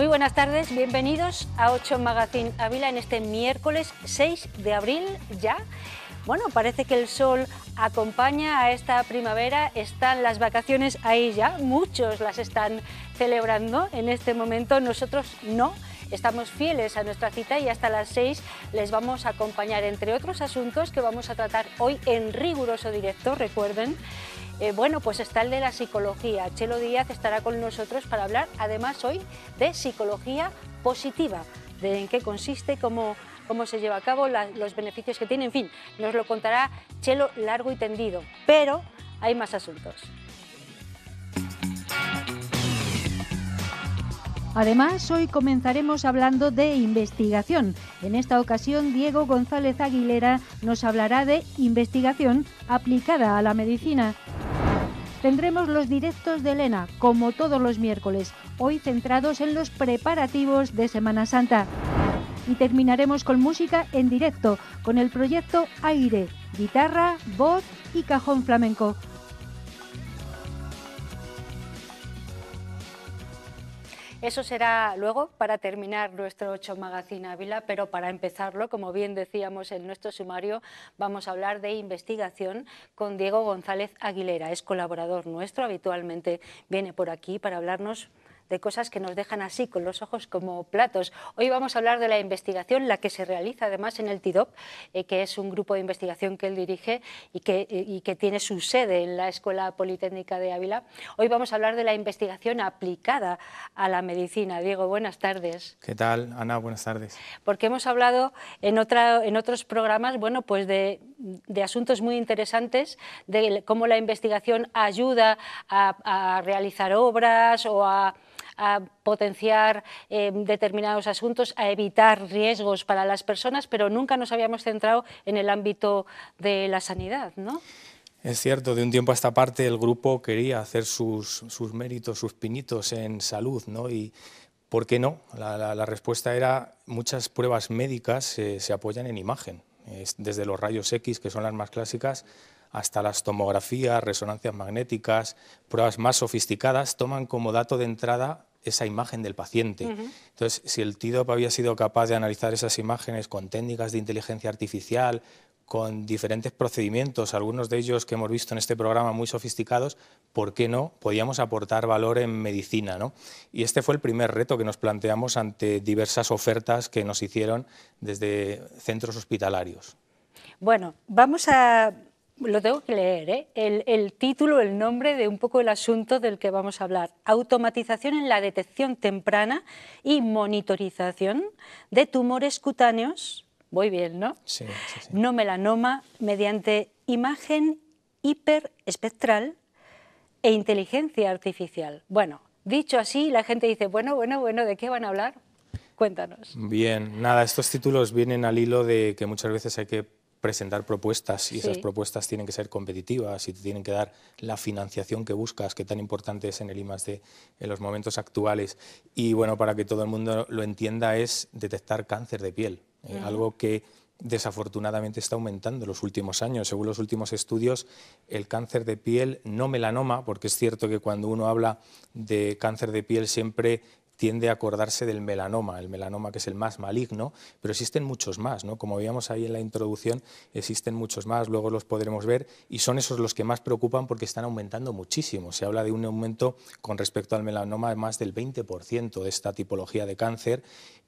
Muy buenas tardes, bienvenidos a 8 Magazine Ávila en este miércoles 6 de abril ya. Bueno, parece que el sol acompaña a esta primavera, están las vacaciones ahí ya, muchos las están celebrando en este momento, nosotros no. Estamos fieles a nuestra cita y hasta las 6 les vamos a acompañar, entre otros asuntos que vamos a tratar hoy en riguroso directo, recuerden, eh, bueno, pues está el de la psicología. Chelo Díaz estará con nosotros para hablar, además, hoy de psicología positiva, de en qué consiste, cómo se lleva a cabo, los beneficios que tiene, en fin, nos lo contará Chelo largo y tendido, pero hay más asuntos. Además, hoy comenzaremos hablando de investigación. En esta ocasión, Diego González Aguilera nos hablará de investigación aplicada a la medicina. Tendremos los directos de Elena, como todos los miércoles, hoy centrados en los preparativos de Semana Santa. Y terminaremos con música en directo, con el proyecto Aire, guitarra, voz y cajón flamenco. Eso será luego para terminar nuestro 8 Magazine Ávila, pero para empezarlo, como bien decíamos en nuestro sumario, vamos a hablar de investigación con Diego González Aguilera. Es colaborador nuestro, habitualmente viene por aquí para hablarnos de cosas que nos dejan así, con los ojos como platos. Hoy vamos a hablar de la investigación, la que se realiza además en el TIDOP, eh, que es un grupo de investigación que él dirige y que, que tiene su sede en la Escuela Politécnica de Ávila. Hoy vamos a hablar de la investigación aplicada a la medicina. Diego, buenas tardes. ¿Qué tal, Ana? Buenas tardes. Porque hemos hablado en, otra, en otros programas, bueno, pues de, asuntos muy interesantes, de cómo la investigación ayuda a realizar obras o a a potenciar em, determinados asuntos, a evitar riesgos para las personas, pero nunca nos habíamos centrado en el ámbito de la sanidad, ¿no? Es cierto, de un tiempo a esta parte el grupo quería hacer sus, méritos, sus pinitos en salud, ¿no? Y ¿por qué no? La, respuesta era muchas pruebas médicas se apoyan en imagen, desde los rayos X, que son las más clásicas, hasta las tomografías, resonancias magnéticas, pruebas más sofisticadas, toman como dato de entrada esa imagen del paciente. Entonces, si el TIDOP había sido capaz de analizar esas imágenes con técnicas de inteligencia artificial, con diferentes procedimientos, algunos de ellos que hemos visto en este programa muy sofisticados, ¿por qué no? Podíamos aportar valor en medicina, Y este fue el primer reto que nos planteamos ante diversas ofertas que nos hicieron desde centros hospitalarios. Bueno, vamos a lo tengo que leer, ¿eh? el, título, el nombre de un poco el asunto del que vamos a hablar. Automatización en la detección temprana y monitorización de tumores cutáneos, muy bien, ¿no? Sí, sí, sí. No melanoma mediante imagen hiperespectral e inteligencia artificial. Bueno, dicho así, la gente dice, bueno, bueno, bueno, ¿de qué van a hablar? Cuéntanos. Bien, nada, estos títulos vienen al hilo de que muchas veces hay que presentar propuestas y esas propuestas tienen que ser competitivas y te tienen que dar la financiación que buscas, que tan importante es en el de en los momentos actuales. Y bueno, para que todo el mundo lo entienda es detectar cáncer de piel, eh, algo que desafortunadamente está aumentando en los últimos años. Según los últimos estudios, el cáncer de piel no melanoma, porque es cierto que cuando uno habla de cáncer de piel siempre tiende a acordarse del melanoma, el melanoma que es el más maligno, pero existen muchos más, ¿no? Como veíamos ahí en la introducción, existen muchos más, luego los podremos ver, y son esos los que más preocupan porque están aumentando muchísimo. Se habla de un aumento con respecto al melanoma de más del 20% de esta tipología de cáncer,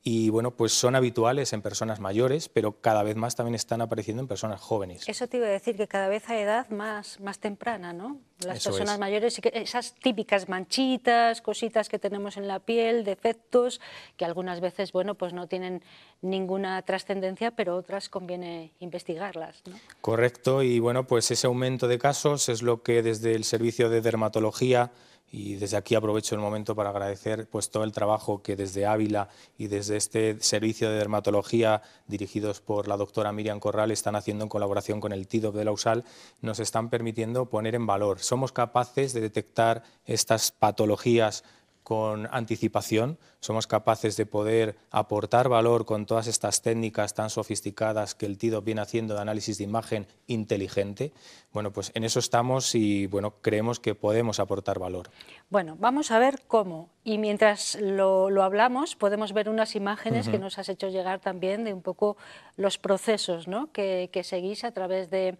y bueno, pues son habituales en personas mayores, pero cada vez más también están apareciendo en personas jóvenes. Eso te iba a decir, que cada vez a edad más, más temprana, ¿no? Las personas mayores, esas típicas manchitas, cositas que tenemos en la piel, defectos, que algunas veces, bueno, pues no tienen ninguna trascendencia, pero otras conviene investigarlas, ¿no? Correcto, y bueno, pues ese aumento de casos es lo que desde el servicio de dermatología y desde aquí aprovecho el momento para agradecer pues, todo el trabajo que desde Ávila y desde este servicio de dermatología dirigidos por la doctora Miriam Corral están haciendo en colaboración con el TIDOP de Lausal, nos están permitiendo poner en valor. Somos capaces de detectar estas patologías con anticipación, somos capaces de poder aportar valor con todas estas técnicas tan sofisticadas que el TIDO viene haciendo de análisis de imagen inteligente. Bueno, pues en eso estamos y bueno, creemos que podemos aportar valor. Bueno, vamos a ver cómo. Y mientras lo, hablamos, podemos ver unas imágenes que nos has hecho llegar también de un poco los procesos ¿no? que, seguís a través de,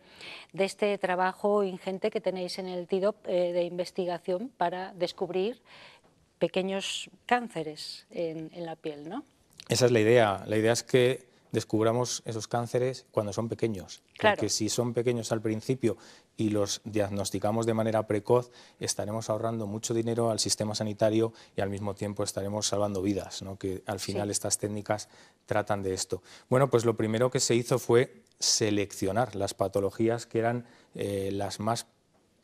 este trabajo ingente que tenéis en el TIDOP eh, de investigación para descubrir pequeños cánceres en, la piel, ¿no? Esa es la idea. La idea es que descubramos esos cánceres cuando son pequeños. Porque si son pequeños al principio y los diagnosticamos de manera precoz, estaremos ahorrando mucho dinero al sistema sanitario y al mismo tiempo estaremos salvando vidas, que al final estas técnicas tratan de esto. Bueno, pues lo primero que se hizo fue seleccionar las patologías que eran eh, las más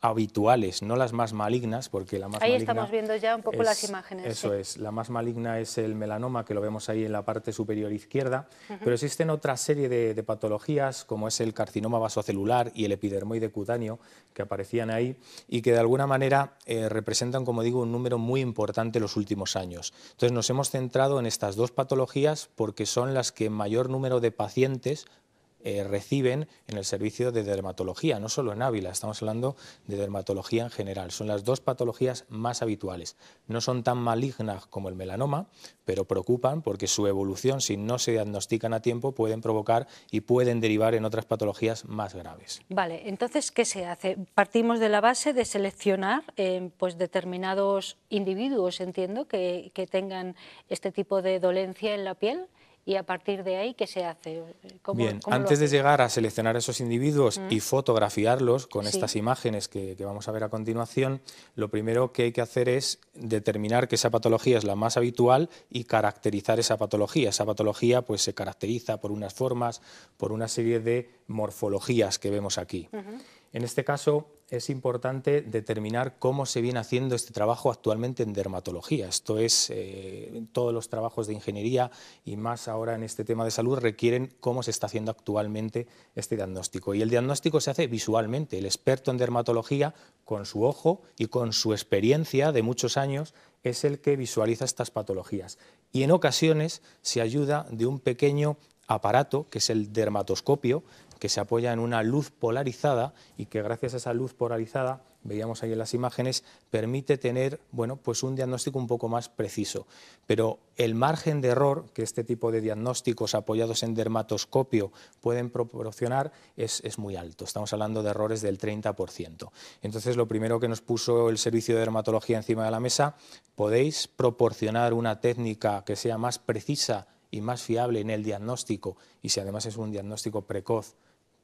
habituales, no las más malignas, porque la más maligna... Ahí estamos viendo ya un poco las imágenes. Eso es, la más maligna es el melanoma, que lo vemos ahí en la parte superior izquierda, pero existen otra serie de, patologías, como es el carcinoma vasocelular y el epidermoide cutáneo, que aparecían ahí, y que de alguna manera eh, representan, como digo, un número muy importante en los últimos años. Entonces nos hemos centrado en estas dos patologías porque son las que mayor número de pacientes eh, reciben en el servicio de dermatología, no solo en Ávila, estamos hablando de dermatología en general. Son las dos patologías más habituales. No son tan malignas como el melanoma, pero preocupan porque su evolución, si no se diagnostican a tiempo, pueden provocar y pueden derivar en otras patologías más graves. Vale, entonces, ¿qué se hace? Partimos de la base de seleccionar eh, pues determinados individuos, entiendo, que tengan este tipo de dolencia en la piel y a partir de ahí, ¿qué se hace? Bien, antes de llegar a seleccionar esos individuos y fotografiarlos con estas imágenes que, vamos a ver a continuación, lo primero que hay que hacer es determinar que esa patología es la más habitual y caracterizar esa patología. Esa patología pues, se caracteriza por unas formas, por una serie de morfologías que vemos aquí. En este caso es importante determinar cómo se viene haciendo este trabajo actualmente en dermatología. Esto es, eh, todos los trabajos de ingeniería y más ahora en este tema de salud requieren cómo se está haciendo actualmente este diagnóstico. Y el diagnóstico se hace visualmente. El experto en dermatología, con su ojo y con su experiencia de muchos años, es el que visualiza estas patologías. Y en ocasiones se ayuda de un pequeño aparato, que es el dermatoscopio, que se apoya en una luz polarizada y que gracias a esa luz polarizada veíamos ahí en las imágenes, permite tener bueno, pues un diagnóstico un poco más preciso. Pero el margen de error que este tipo de diagnósticos apoyados en dermatoscopio pueden proporcionar es muy alto. Estamos hablando de errores del 30%. Entonces, lo primero que nos puso el servicio de dermatología encima de la mesa, podéis proporcionar una técnica que sea más precisa y más fiable en el diagnóstico, y si además es un diagnóstico precoz,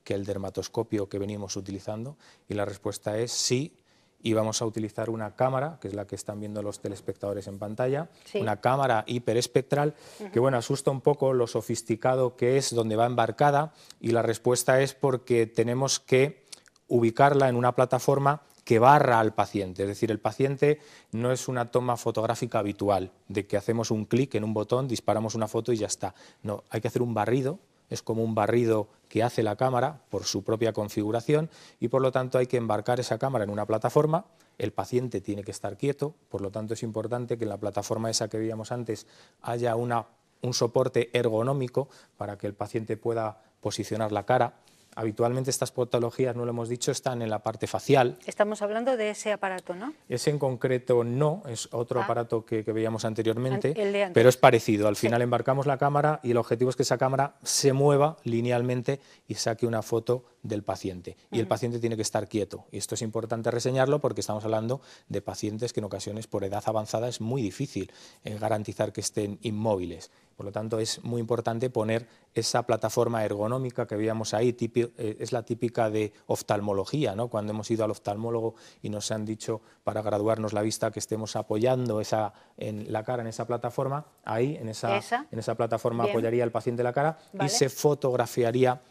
que el dermatoscopio que venimos utilizando? Y la respuesta es sí, y vamos a utilizar una cámara, que es la que están viendo los telespectadores en pantalla, una cámara hiperespectral, que bueno, asusta un poco lo sofisticado que es, donde va embarcada, y la respuesta es porque tenemos que ubicarla en una plataforma que barra al paciente. Es decir, el paciente no es una toma fotográfica habitual, de que hacemos un clic en un botón, disparamos una foto y ya está. No, hay que hacer un barrido, es como un barrido que hace la cámara por su propia configuración y por lo tanto hay que embarcar esa cámara en una plataforma, el paciente tiene que estar quieto, por lo tanto es importante que en la plataforma esa que veíamos antes haya un soporte ergonómico para que el paciente pueda posicionar la cara Habitualmente estas patologías, no lo hemos dicho, están en la parte facial. Estamos hablando de ese aparato, ¿no? Ese en concreto no, es otro ah. aparato que, veíamos anteriormente, pero es parecido. Al final embarcamos la cámara y el objetivo es que esa cámara se mueva linealmente y saque una foto del paciente. Y el paciente tiene que estar quieto. Y esto es importante reseñarlo porque estamos hablando de pacientes que en ocasiones por edad avanzada es muy difícil eh, garantizar que estén inmóviles. Por lo tanto, es muy importante poner esa plataforma ergonómica que veíamos ahí, eh, es la típica de oftalmología, cuando hemos ido al oftalmólogo y nos han dicho para graduarnos la vista que estemos apoyando esa, en la cara en esa plataforma, ahí en esa, En esa plataforma apoyaría el paciente la cara y se fotografiaría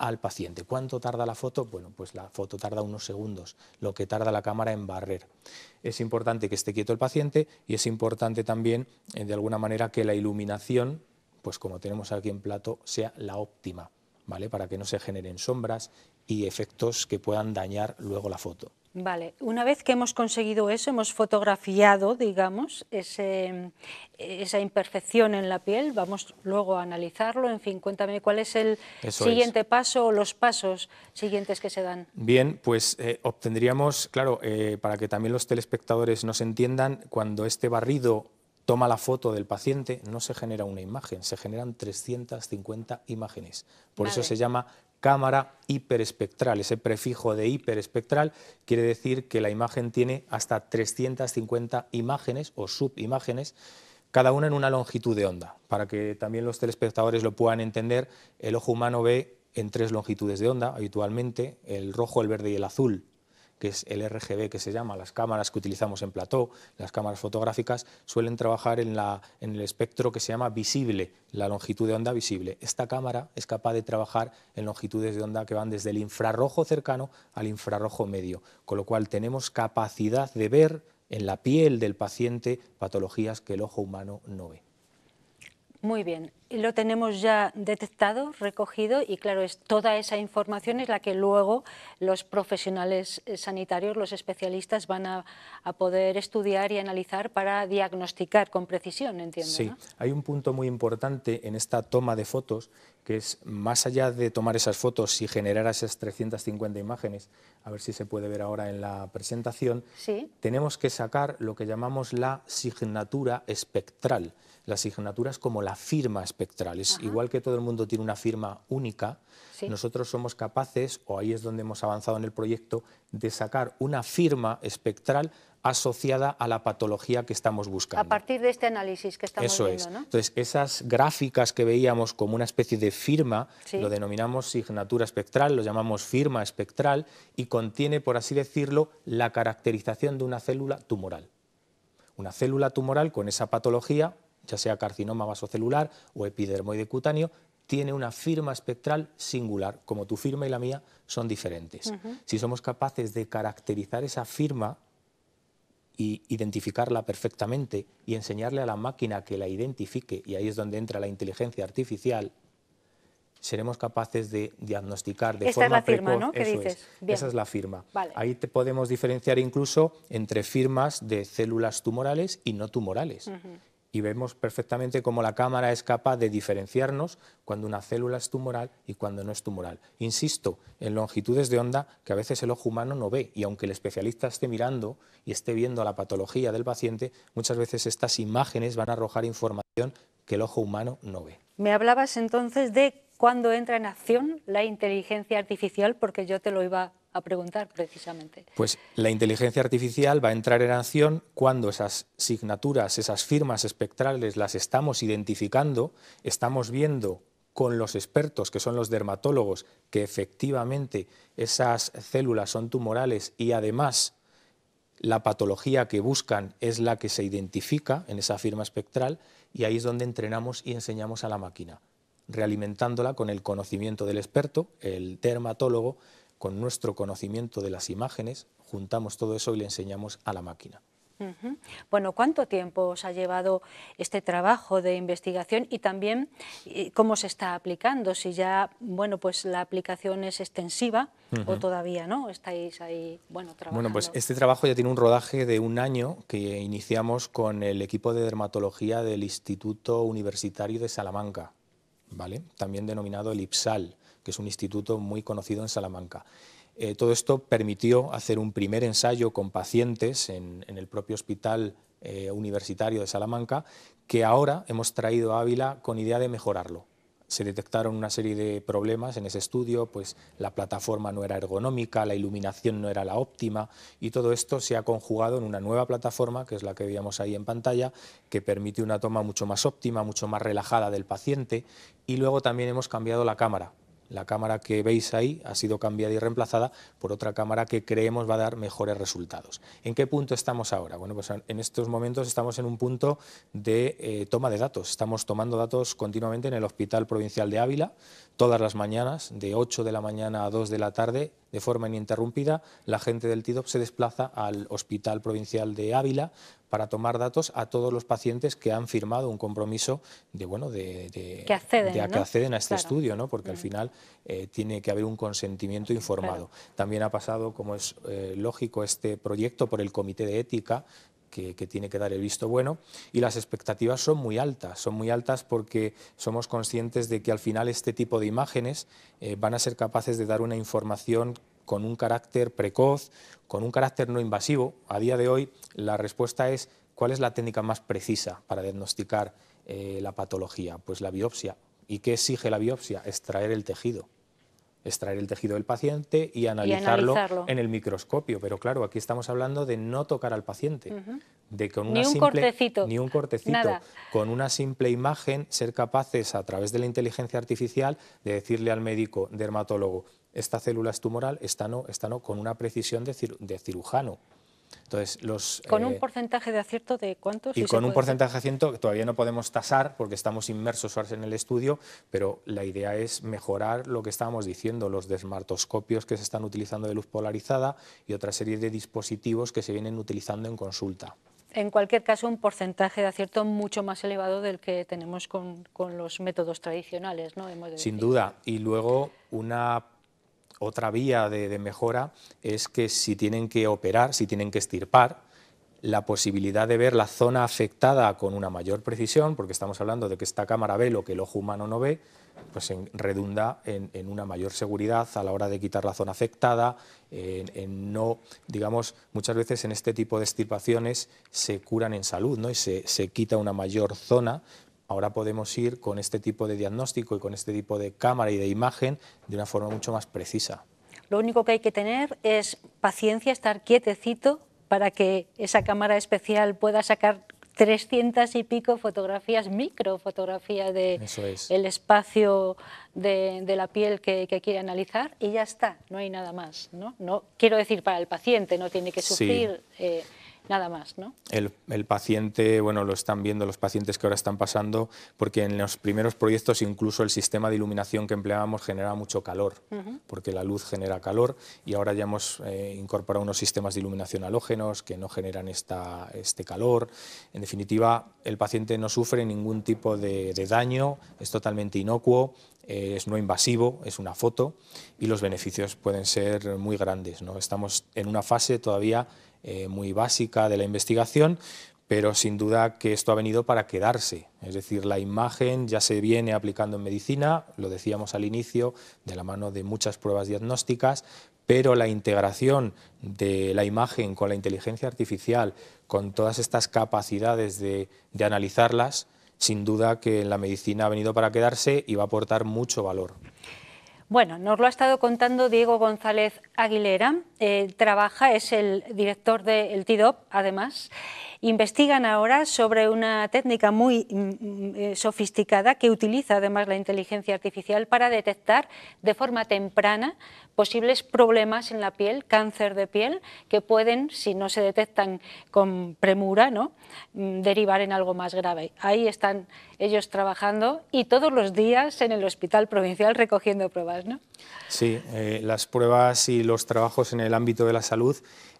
al paciente. ¿Cuánto tarda la foto? Bueno, pues la foto tarda unos segundos, lo que tarda la cámara en barrer. Es importante que esté quieto el paciente y es importante también, eh, de alguna manera, que la iluminación, pues como tenemos aquí en plato, sea la óptima, ¿vale? Para que no se generen sombras y efectos que puedan dañar luego la foto. Vale, una vez que hemos conseguido eso, hemos fotografiado, digamos, ese, esa imperfección en la piel, vamos luego a analizarlo, en fin, cuéntame cuál es el siguiente paso o los pasos siguientes que se dan. Bien, pues eh, obtendríamos, claro, eh, para que también los telespectadores nos entiendan, cuando este barrido toma la foto del paciente, no se genera una imagen, se generan 350 imágenes. Por eso se llama cámara hiperespectral. Ese prefijo de hiperespectral quiere decir que la imagen tiene hasta 350 imágenes o subimágenes, cada una en una longitud de onda. Para que también los telespectadores lo puedan entender, el ojo humano ve en tres longitudes de onda habitualmente, el rojo, el verde y el azul que es el RGB que se llama, las cámaras que utilizamos en plató, las cámaras fotográficas, suelen trabajar en, en el espectro que se llama visible, la longitud de onda visible. Esta cámara es capaz de trabajar en longitudes de onda que van desde el infrarrojo cercano al infrarrojo medio, con lo cual tenemos capacidad de ver en la piel del paciente patologías que el ojo humano no ve. Muy bien, lo tenemos ya detectado, recogido y claro, toda esa información es la que luego los profesionales eh, sanitarios, los especialistas van a, poder estudiar y analizar para diagnosticar con precisión, entiendo. Sí, hay un punto muy importante en esta toma de fotos que es más allá de tomar esas fotos y generar esas 350 imágenes, a ver si se puede ver ahora en la presentación, ¿Sí? tenemos que sacar lo que llamamos la signatura espectral las asignaturas como la firma espectral. Es igual que todo el mundo tiene una firma única, nosotros somos capaces, o ahí es donde hemos avanzado en el proyecto, de sacar una firma espectral asociada a la patología que estamos buscando. A partir de este análisis que estamos Eso es. Entonces, esas gráficas que veíamos como una especie de firma, lo denominamos signatura espectral, lo llamamos firma espectral, y contiene, por así decirlo, la caracterización de una célula tumoral. Una célula tumoral con esa patología ya sea carcinoma vasocelular o epidermoide cutáneo, tiene una firma espectral singular, como tu firma y la mía son diferentes. Si somos capaces de caracterizar esa firma y identificarla perfectamente y enseñarle a la máquina que la identifique, y ahí es donde entra la inteligencia artificial, seremos capaces de diagnosticar de forma es precoz. Esa es la firma. Ahí te podemos diferenciar incluso entre firmas de células tumorales y no tumorales y vemos perfectamente cómo la cámara es capaz de diferenciarnos cuando una célula es tumoral y cuando no es tumoral. Insisto, en longitudes de onda que a veces el ojo humano no ve y aunque el especialista esté mirando y esté viendo la patología del paciente, muchas veces estas imágenes van a arrojar información que el ojo humano no ve. Me hablabas entonces de cuándo entra en acción la inteligencia artificial, porque yo te lo iba a preguntar precisamente. Pues la inteligencia artificial va a entrar en acción cuando esas signaturas, esas firmas espectrales las estamos identificando, estamos viendo con los expertos, que son los dermatólogos, que efectivamente esas células son tumorales y además la patología que buscan es la que se identifica en esa firma espectral y ahí es donde entrenamos y enseñamos a la máquina, realimentándola con el conocimiento del experto, el dermatólogo, con nuestro conocimiento de las imágenes, juntamos todo eso y le enseñamos a la máquina. Bueno, ¿cuánto tiempo os ha llevado este trabajo de investigación y también eh, cómo se está aplicando? Si ya, bueno, pues la aplicación es extensiva o todavía no, estáis ahí, bueno, trabajando. Bueno, pues este trabajo ya tiene un rodaje de un año que iniciamos con el equipo de dermatología del Instituto Universitario de Salamanca, ¿vale? También denominado el IPSAL que es un instituto muy conocido en Salamanca. Eh, todo esto permitió hacer un primer ensayo con pacientes en, el propio hospital eh, universitario de Salamanca, que ahora hemos traído a Ávila con idea de mejorarlo. Se detectaron una serie de problemas en ese estudio, pues la plataforma no era ergonómica, la iluminación no era la óptima y todo esto se ha conjugado en una nueva plataforma, que es la que veíamos ahí en pantalla, que permite una toma mucho más óptima, mucho más relajada del paciente y luego también hemos cambiado la cámara la cámara que veis ahí ha sido cambiada y reemplazada por otra cámara que creemos va a dar mejores resultados. ¿En qué punto estamos ahora? Bueno, pues en estos momentos estamos en un punto de eh, toma de datos. Estamos tomando datos continuamente en el Hospital Provincial de Ávila todas las mañanas, de 8 de la mañana a 2 de la tarde, de forma ininterrumpida, la gente del TIDOP se desplaza al Hospital Provincial de Ávila para tomar datos a todos los pacientes que han firmado un compromiso de, bueno, de, que, acceden, a, a este estudio, ¿no? porque al mm. final eh, tiene que haber un consentimiento informado. También ha pasado, como es eh, lógico, este proyecto por el Comité de Ética que, tiene que dar el visto bueno y las expectativas son muy altas, son muy altas porque somos conscientes de que al final este tipo de imágenes eh, van a ser capaces de dar una información con un carácter precoz, con un carácter no invasivo. A día de hoy la respuesta es cuál es la técnica más precisa para diagnosticar eh, la patología, pues la biopsia. ¿Y qué exige la biopsia? Extraer el tejido extraer el tejido del paciente y analizarlo, en el microscopio. Pero claro, aquí estamos hablando de no tocar al paciente, de ni un cortecito, ni un cortecito, con una simple imagen ser capaces a través de la inteligencia artificial de decirle al médico dermatólogo esta célula es tumoral, esta no, no, con una precisión de cirujano. Entonces, los, con un eh, porcentaje de acierto de cuántos? Y con un porcentaje de acierto que todavía no podemos tasar porque estamos inmersos en el estudio, pero la idea es mejorar lo que estábamos diciendo, los desmartoscopios que se están utilizando de luz polarizada y otra serie de dispositivos que se vienen utilizando en consulta en cualquier caso, un porcentaje de acierto mucho más elevado del que tenemos con, con los métodos tradicionales. ¿no? Sin duda. Y luego una otra vía de, mejora es que si tienen que operar, si tienen que estirpar, la posibilidad de ver la zona afectada con una mayor precisión, porque estamos hablando de que esta cámara ve lo que el ojo humano no ve, pues redunda en, una mayor seguridad a la hora de quitar la zona afectada, en, no, digamos, muchas veces en este tipo de extirpaciones se curan en salud, ¿no? Y se, se quita una mayor zona ahora podemos ir con este tipo de diagnóstico y con este tipo de cámara y de imagen de una forma mucho más precisa. Lo único que hay que tener es paciencia, estar quietecito para que esa cámara especial pueda sacar 300 y pico fotografías, microfotografías del el espacio de, la piel que, quiere analizar y ya está, no hay nada más. ¿no? No, quiero decir, para el paciente no tiene que sufrir... Eh, nada más, ¿no? El, paciente, bueno, lo están viendo los pacientes que ahora están pasando, porque en los primeros proyectos incluso el sistema de iluminación que empleábamos generaba mucho calor, porque la luz genera calor y ahora ya hemos eh, incorporado unos sistemas de iluminación halógenos que no generan esta, este calor. En definitiva, el paciente no sufre ningún tipo de, daño, es totalmente inocuo, eh, es no invasivo, es una foto y los beneficios pueden ser muy grandes. ¿no? Estamos en una fase todavía eh, muy básica de la investigación, pero sin duda que esto ha venido para quedarse. Es decir, la imagen ya se viene aplicando en medicina, lo decíamos al inicio, de la mano de muchas pruebas diagnósticas, pero la integración de la imagen con la inteligencia artificial, con todas estas capacidades de, de analizarlas, sin duda que en la medicina ha venido para quedarse y va a aportar mucho valor. Bueno, nos lo ha estado contando Diego González Aguilera. trabaja, es el director del El TIDOP, además investigan ahora sobre una técnica muy mm, mm, eh, sofisticada que utiliza además la inteligencia artificial para detectar de forma temprana posibles problemas en la piel, cáncer de piel, que pueden, si no se detectan con premura, ¿no? Mm, derivar en algo más grave. Ahí están ellos trabajando y todos los días en el hospital provincial recogiendo pruebas. ¿no? Sí, eh, las pruebas y los trabajos en el ámbito de la salud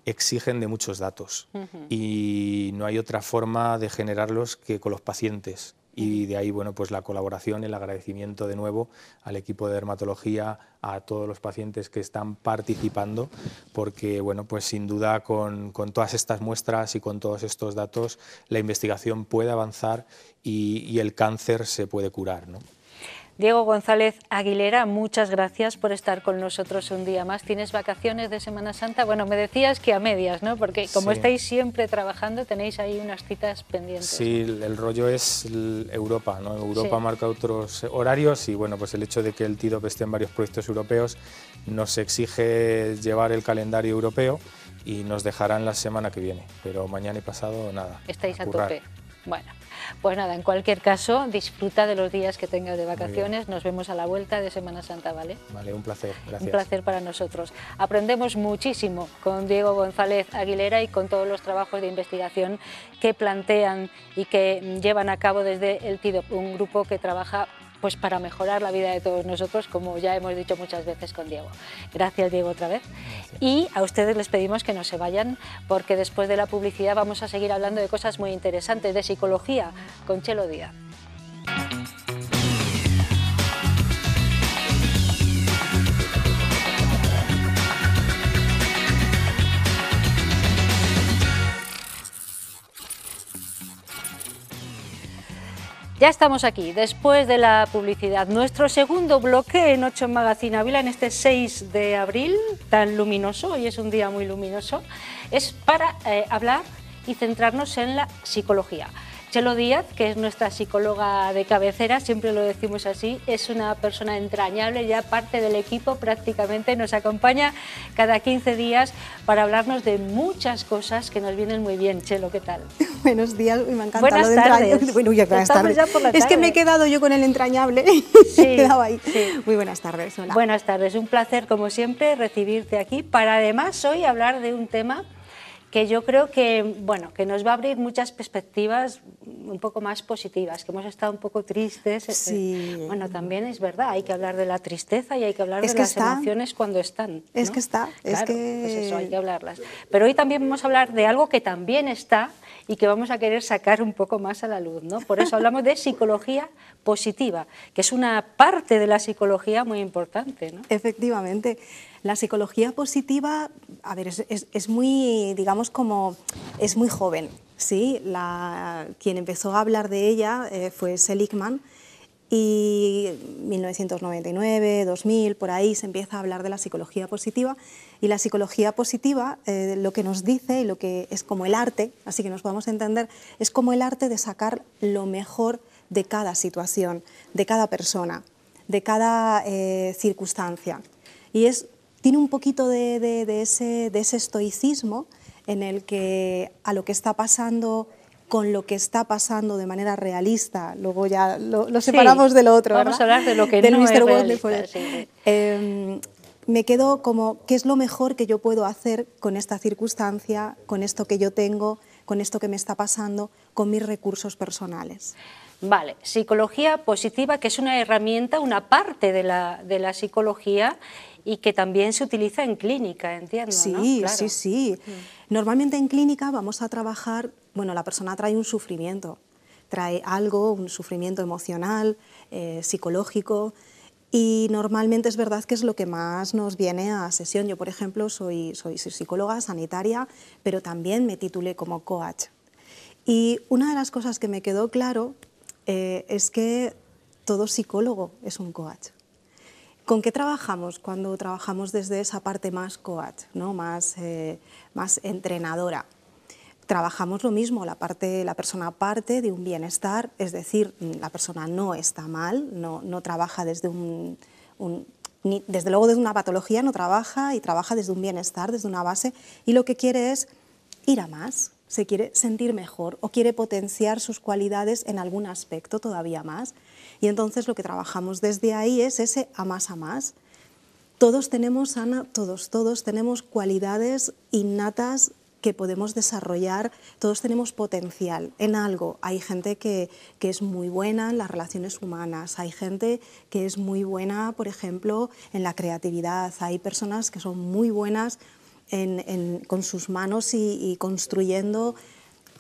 exigen de muchos datos y no hay otra forma de generarlos que con los pacientes. Y de ahí, bueno, pues la colaboración, el agradecimiento de nuevo al equipo de dermatología, a todos los pacientes que están participando, porque, bueno, pues sin duda con, todas estas muestras y con todos estos datos, la investigación puede avanzar y, y el cáncer se puede curar, ¿no? Diego González Aguilera, muchas gracias por estar con nosotros un día más. ¿Tienes vacaciones de Semana Santa? Bueno, me decías que a medias, ¿no? Porque como estáis siempre trabajando, tenéis ahí unas citas pendientes. Sí, el rollo es Europa, ¿no? Europa marca otros horarios y, bueno, pues el hecho de que el TIDOP esté en varios proyectos europeos nos exige llevar el calendario europeo y nos dejarán la semana que viene, pero mañana y pasado nada. Estáis a tope. Bueno, pues nada, en cualquier caso, disfruta de los días que tengas de vacaciones. Nos vemos a la vuelta de Semana Santa, ¿vale? Vale, un placer. Gracias. Un placer para nosotros. Aprendemos muchísimo con Diego González Aguilera y con todos los trabajos de investigación que plantean y que llevan a cabo desde el TIDOP, un grupo que trabaja pues para mejorar la vida de todos nosotros, como ya hemos dicho muchas veces con Diego. Gracias, Diego, otra vez. Y a ustedes les pedimos que no se vayan, porque después de la publicidad vamos a seguir hablando de cosas muy interesantes, de psicología, con Chelo Díaz. Ya estamos aquí, después de la publicidad. Nuestro segundo bloque en 8 en Magazine Ávila, en este 6 de abril, tan luminoso, hoy es un día muy luminoso, es para eh, hablar y centrarnos en la psicología. Chelo Díaz, que es nuestra psicóloga de cabecera, siempre lo decimos así, es una persona entrañable, ya parte del equipo prácticamente, nos acompaña cada 15 días para hablarnos de muchas cosas que nos vienen muy bien. Chelo, ¿qué tal? Buenos días, me encanta buenas Bueno, ya, buenas Es que me he quedado yo con el entrañable sí, he quedado ahí. Muy buenas tardes, hola. Buenas tardes, un placer como siempre recibirte aquí para además hoy hablar de un tema que yo creo que, bueno, que nos va a abrir muchas perspectivas un poco más positivas, que hemos estado un poco tristes. Eh, sí. Eh, bueno, también es verdad, hay que hablar de la tristeza y hay que hablar de las emociones cuando están. Es que está, es que... Pues eso, hay que hablarlas. Pero hoy también vamos a hablar de algo que también está y que vamos a querer sacar un poco más a la luz, ¿no? Por eso hablamos de psicología positiva, que es una parte de la psicología muy importante, Efectivamente. La psicología positiva, a ver, es, muy, digamos, como, es muy joven, ¿sí? La, quien empezó a hablar de ella eh, fue Seligman y 1999, 2000, por ahí se empieza a hablar de la psicología positiva y la psicología positiva eh, lo que nos dice y lo que es como el arte, así que nos podemos entender, es como el arte de sacar lo mejor de cada situación, de cada persona, de cada eh, circunstancia. Y es tiene un poquito de, ese, de ese estoicismo en el que a lo que está pasando con lo que está pasando de manera realista. Luego ya lo, separamos del de lo otro. Vamos a hablar de lo que no Mr. Em, me quedo como, ¿qué es lo mejor que yo puedo hacer con esta circunstancia, con esto que yo tengo, con esto que me está pasando, con mis recursos personales? Vale, psicología positiva, que es una herramienta, una parte de la, de la psicología y que también se utiliza en clínica, entiendo. Sí, ¿no? sí, sí. Mm. Normalmente en clínica vamos a trabajar, bueno, la persona trae un sufrimiento, trae algo, un sufrimiento emocional, eh, psicológico, y normalmente es verdad que es lo que más nos viene a sesión. Yo, por ejemplo, soy, soy psicóloga sanitaria, pero también me titulé como coach. Y una de las cosas que me quedó claro eh, es que todo psicólogo es un coach. ¿Con qué trabajamos cuando trabajamos desde esa parte más coach, ¿no? Eh, más, entrenadora? Trabajamos lo mismo, la, parte, la persona parte de un bienestar, es decir, la persona no está mal, no, trabaja desde un, desde luego desde una patología, no trabaja y trabaja desde un bienestar, desde una base, y lo que quiere es ir a más, se quiere sentir mejor o quiere potenciar sus cualidades en algún aspecto todavía más. Y entonces lo que trabajamos desde ahí es ese a más a más. Todos tenemos, Ana, todos, todos tenemos cualidades innatas que podemos desarrollar, todos tenemos potencial en algo. Hay gente que, que, es muy buena en las relaciones humanas, hay gente que es muy buena, por ejemplo, en la creatividad, hay personas que son muy buenas en, en, con sus manos y, y construyendo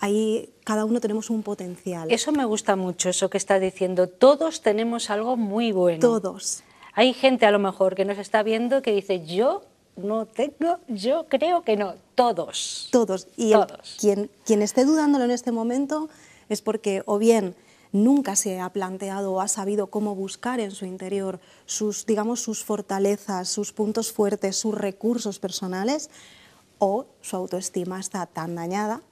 ahí cada uno tenemos un potencial. Eso me gusta mucho, eso que estás diciendo. Todos tenemos algo muy bueno. Todos. Hay gente a lo mejor que nos está viendo que dice, yo no tengo, yo creo que no. Todos. Todos. Y quien, quien esté dudándolo en este momento es porque o bien nunca se ha planteado o ha sabido cómo buscar en su interior sus, digamos, sus fortalezas, sus puntos fuertes, sus recursos personales, o su autoestima está tan dañada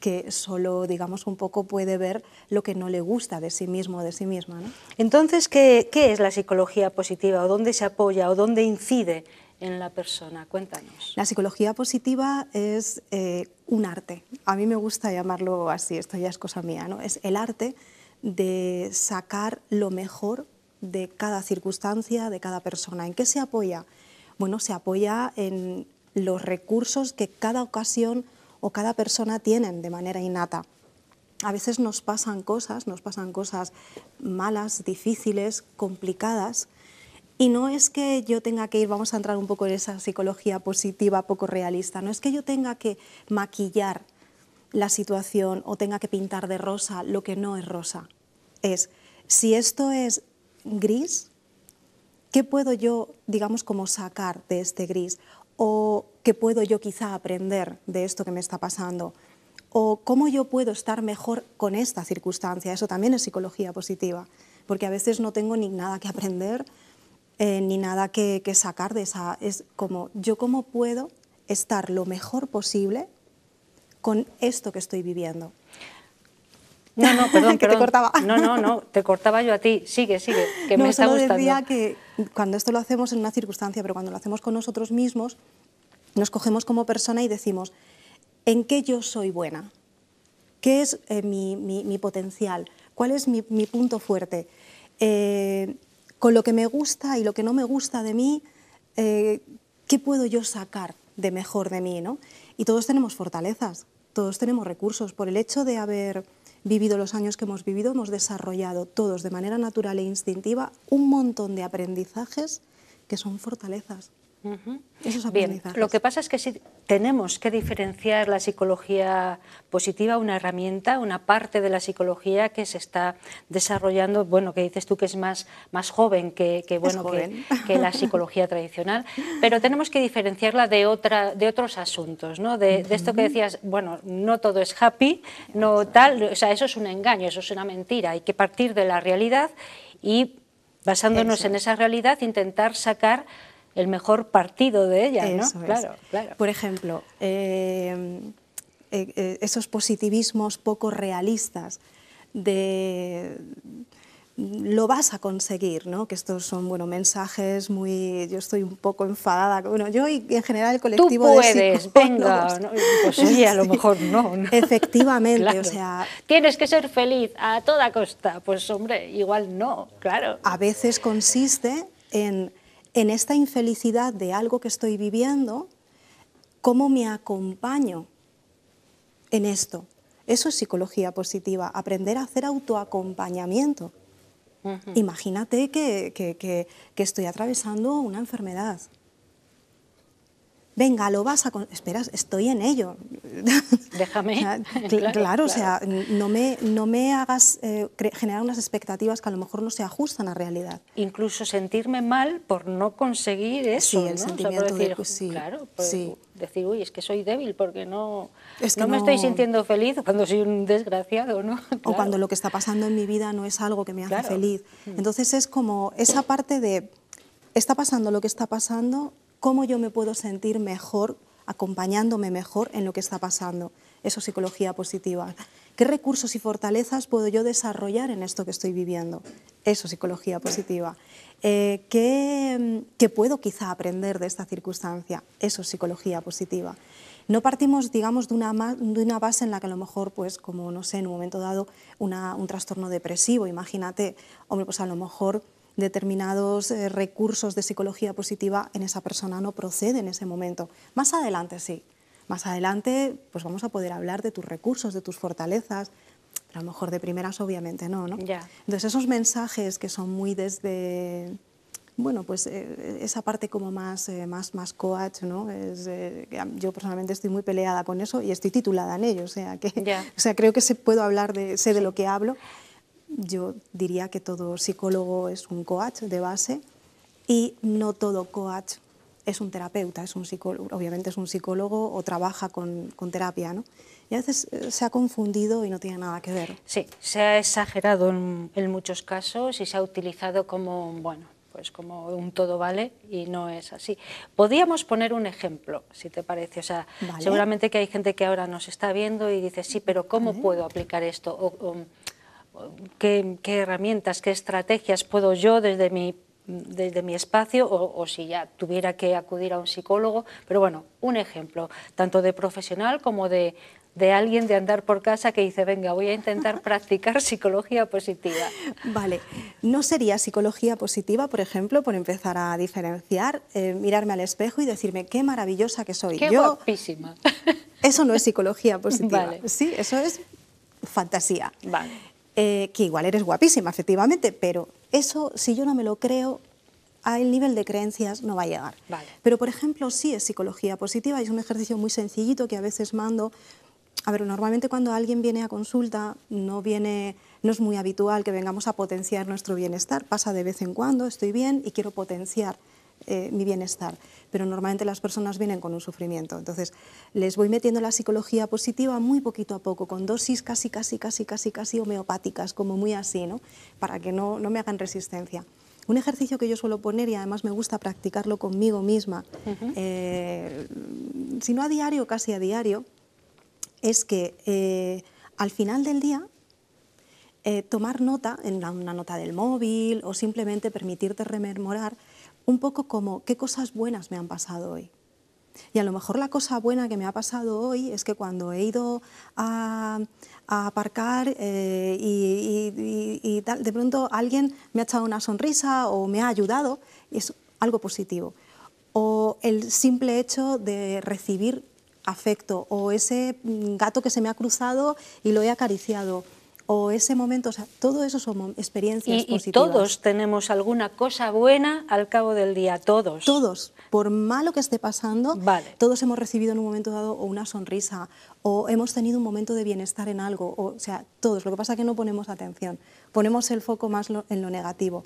que solo, digamos, un poco puede ver lo que no le gusta de sí mismo o de sí misma. Entonces, ¿qué, es la psicología positiva o dónde se apoya o dónde incide en la persona? Cuéntanos. La psicología positiva es eh, un arte. A mí me gusta llamarlo así, esto ya es cosa mía, ¿no? Es el arte de sacar lo mejor de cada circunstancia, de cada persona. ¿En qué se apoya? Bueno, se apoya en los recursos que cada ocasión o cada persona tienen de manera innata. A veces nos pasan cosas, nos pasan cosas malas, difíciles, complicadas, y no es que yo tenga que ir, vamos a entrar un poco en esa psicología positiva, poco realista, no es que yo tenga que maquillar la situación o tenga que pintar de rosa lo que no es rosa. Es, si esto es gris, ¿qué puedo yo, digamos, como sacar de este gris? o qué puedo yo quizá aprender de esto que me está pasando o cómo yo puedo estar mejor con esta circunstancia. Eso también es psicología positiva, porque a veces no tengo ni nada que aprender eh, ni nada que, que sacar de esa. Es como yo cómo puedo estar lo mejor posible con esto que estoy viviendo. No, no, perdón, que te cortaba. No, no, no, te cortaba yo a ti. Sigue, sigue, que me decía que cuando esto lo hacemos en una circunstancia, pero cuando lo hacemos con nosotros mismos, nos cogemos como persona y decimos, ¿en qué yo soy buena? ¿Qué es eh, mi, potencial? ¿Cuál es mi, punto fuerte? Eh, con lo que me gusta y lo que no me gusta de mí, eh, ¿qué puedo yo sacar de mejor de mí? ¿no? Y todos tenemos fortalezas, todos tenemos recursos. Por el hecho de haber vivido los años que hemos vivido, hemos desarrollado todos de manera natural e instintiva un montón de aprendizajes que son fortalezas. Bien, lo que pasa es que si tenemos que diferenciar la psicología positiva, una herramienta, una parte de la psicología que se está desarrollando, bueno, que dices tú que es más, más joven que, bueno, Que, la psicología tradicional, pero tenemos que diferenciarla de, otra, de otros asuntos, ¿no? De, esto que decías, bueno, no todo es happy, no tal, o sea, eso es un engaño, eso es una mentira, hay que partir de la realidad y basándonos en esa realidad intentar sacar el mejor partido de ella, ¿no? Claro, claro. Por ejemplo, eh, eh, eh, esos positivismos poco realistas de lo vas a conseguir, ¿no? Que estos son, bueno, mensajes muy... Yo estoy un poco enfadada. Bueno, yo y en general el colectivo puedes, venga. pues sí, a lo mejor no. Efectivamente, o sea... Tienes que ser feliz a toda costa. Pues hombre, igual no, claro. A veces consiste en en esta infelicidad de algo que estoy viviendo, ¿cómo me acompaño en esto? Eso es psicología positiva, aprender a hacer autoacompañamiento. Imagínate que, estoy atravesando una enfermedad venga, lo vas a... Espera, estoy en ello. Déjame. claro, o sea, no me, no me hagas eh, generar unas expectativas que a lo mejor no se ajustan a realidad. Incluso sentirme mal por no conseguir eso, pues sí, el Sentimiento claro, decir, uy, es que soy débil porque no, no, me estoy sintiendo feliz cuando soy un desgraciado, ¿no? O cuando lo que está pasando en mi vida no es algo que me hace feliz. Mm. Entonces es como esa parte de, está pasando lo que está pasando, cómo yo me puedo sentir mejor, acompañándome mejor en lo que está pasando. Eso es psicología positiva. ¿Qué recursos y fortalezas puedo yo desarrollar en esto que estoy viviendo? Eso es psicología positiva. Eh, ¿qué, puedo quizá aprender de esta circunstancia? Eso es psicología positiva. No partimos, digamos, de una, de una base en la que a lo mejor, pues, como no sé, en un momento dado, una, un trastorno depresivo, imagínate, hombre, pues a lo mejor determinados eh, recursos de psicología positiva en esa persona no procede en ese momento. Más adelante sí. Más adelante pues vamos a poder hablar de tus recursos, de tus fortalezas, pero a lo mejor de primeras obviamente no, ¿no? Entonces esos mensajes que son muy desde bueno, pues eh, esa parte como más, eh, más, más coach, ¿no? yo personalmente estoy muy peleada con eso y estoy titulada en ello, o sea, que, sea creo que se puedo hablar sé de lo que hablo yo diría que todo psicólogo es un coach de base y no todo coach es un terapeuta, es un psicólogo, obviamente es un psicólogo o trabaja con, terapia, ¿no? Y a veces eh, se ha confundido y no tiene nada que ver. Sí, se ha exagerado en, muchos casos y se ha utilizado como, bueno, pues como un todo vale y no es así. Podríamos poner un ejemplo, si te parece. O sea, seguramente que hay gente que ahora nos está viendo y dice, sí, pero ¿cómo puedo aplicar esto? O, o, qué, herramientas, qué estrategias puedo yo desde mi desde mi espacio o, si ya tuviera que acudir a un psicólogo. Pero bueno, un ejemplo, tanto de profesional como de, alguien de andar por casa que dice, venga, voy a intentar practicar psicología positiva. Vale, ¿no sería psicología positiva, por ejemplo, por empezar a diferenciar, eh, mirarme al espejo y decirme qué maravillosa que soy? Qué Eso no es psicología positiva. Vale. Sí, eso es fantasía. Vale. Eh, que igual eres guapísima, efectivamente, pero eso, si yo no me lo creo, al nivel de creencias no va a llegar. Pero, por ejemplo, sí es psicología positiva es un ejercicio muy sencillito que a veces mando. A ver, normalmente cuando alguien viene a consulta no viene, no es muy habitual que vengamos a potenciar nuestro bienestar. Pasa de vez en cuando, estoy bien y quiero potenciar eh, mi bienestar pero normalmente las personas vienen con un sufrimiento. Entonces, les voy metiendo la psicología positiva muy poquito a poco, con dosis casi, casi, casi, casi, casi homeopáticas, como muy así, ¿no? Para que no, me hagan resistencia. Un ejercicio que yo suelo poner y además me gusta practicarlo conmigo misma, eh, si no a diario, casi a diario, es que eh, al final del día eh, tomar nota en una, nota del móvil o simplemente permitirte rememorar un poco como qué cosas buenas me han pasado hoy. Y a lo mejor la cosa buena que me ha pasado hoy es que cuando he ido a, aparcar eh, y, de pronto alguien me ha echado una sonrisa o me ha ayudado, es algo positivo. O el simple hecho de recibir afecto o ese mm, gato que se me ha cruzado y lo he acariciado o ese momento, o sea, todo eso son experiencias positivas. Y todos tenemos alguna cosa buena al cabo del día, todos. Todos, por malo que esté pasando, todos hemos recibido en un momento dado o una sonrisa o hemos tenido un momento de bienestar en algo, o, sea, todos. Lo que pasa es que no ponemos atención, ponemos el foco más en lo negativo.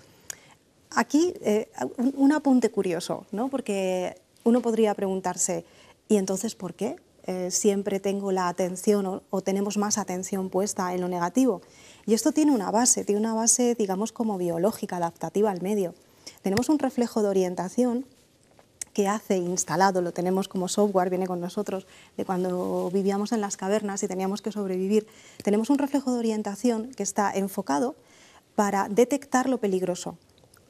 Aquí eh, un, un apunte curioso, ¿no? Porque uno podría preguntarse, ¿y entonces por qué? Eh, siempre tengo la atención o, o, tenemos más atención puesta en lo negativo. Y esto tiene una base, tiene una base, digamos, como biológica, adaptativa al medio. Tenemos un reflejo de orientación que hace instalado, lo tenemos como software, viene con nosotros, de cuando vivíamos en las cavernas y teníamos que sobrevivir. Tenemos un reflejo de orientación que está enfocado para detectar lo peligroso,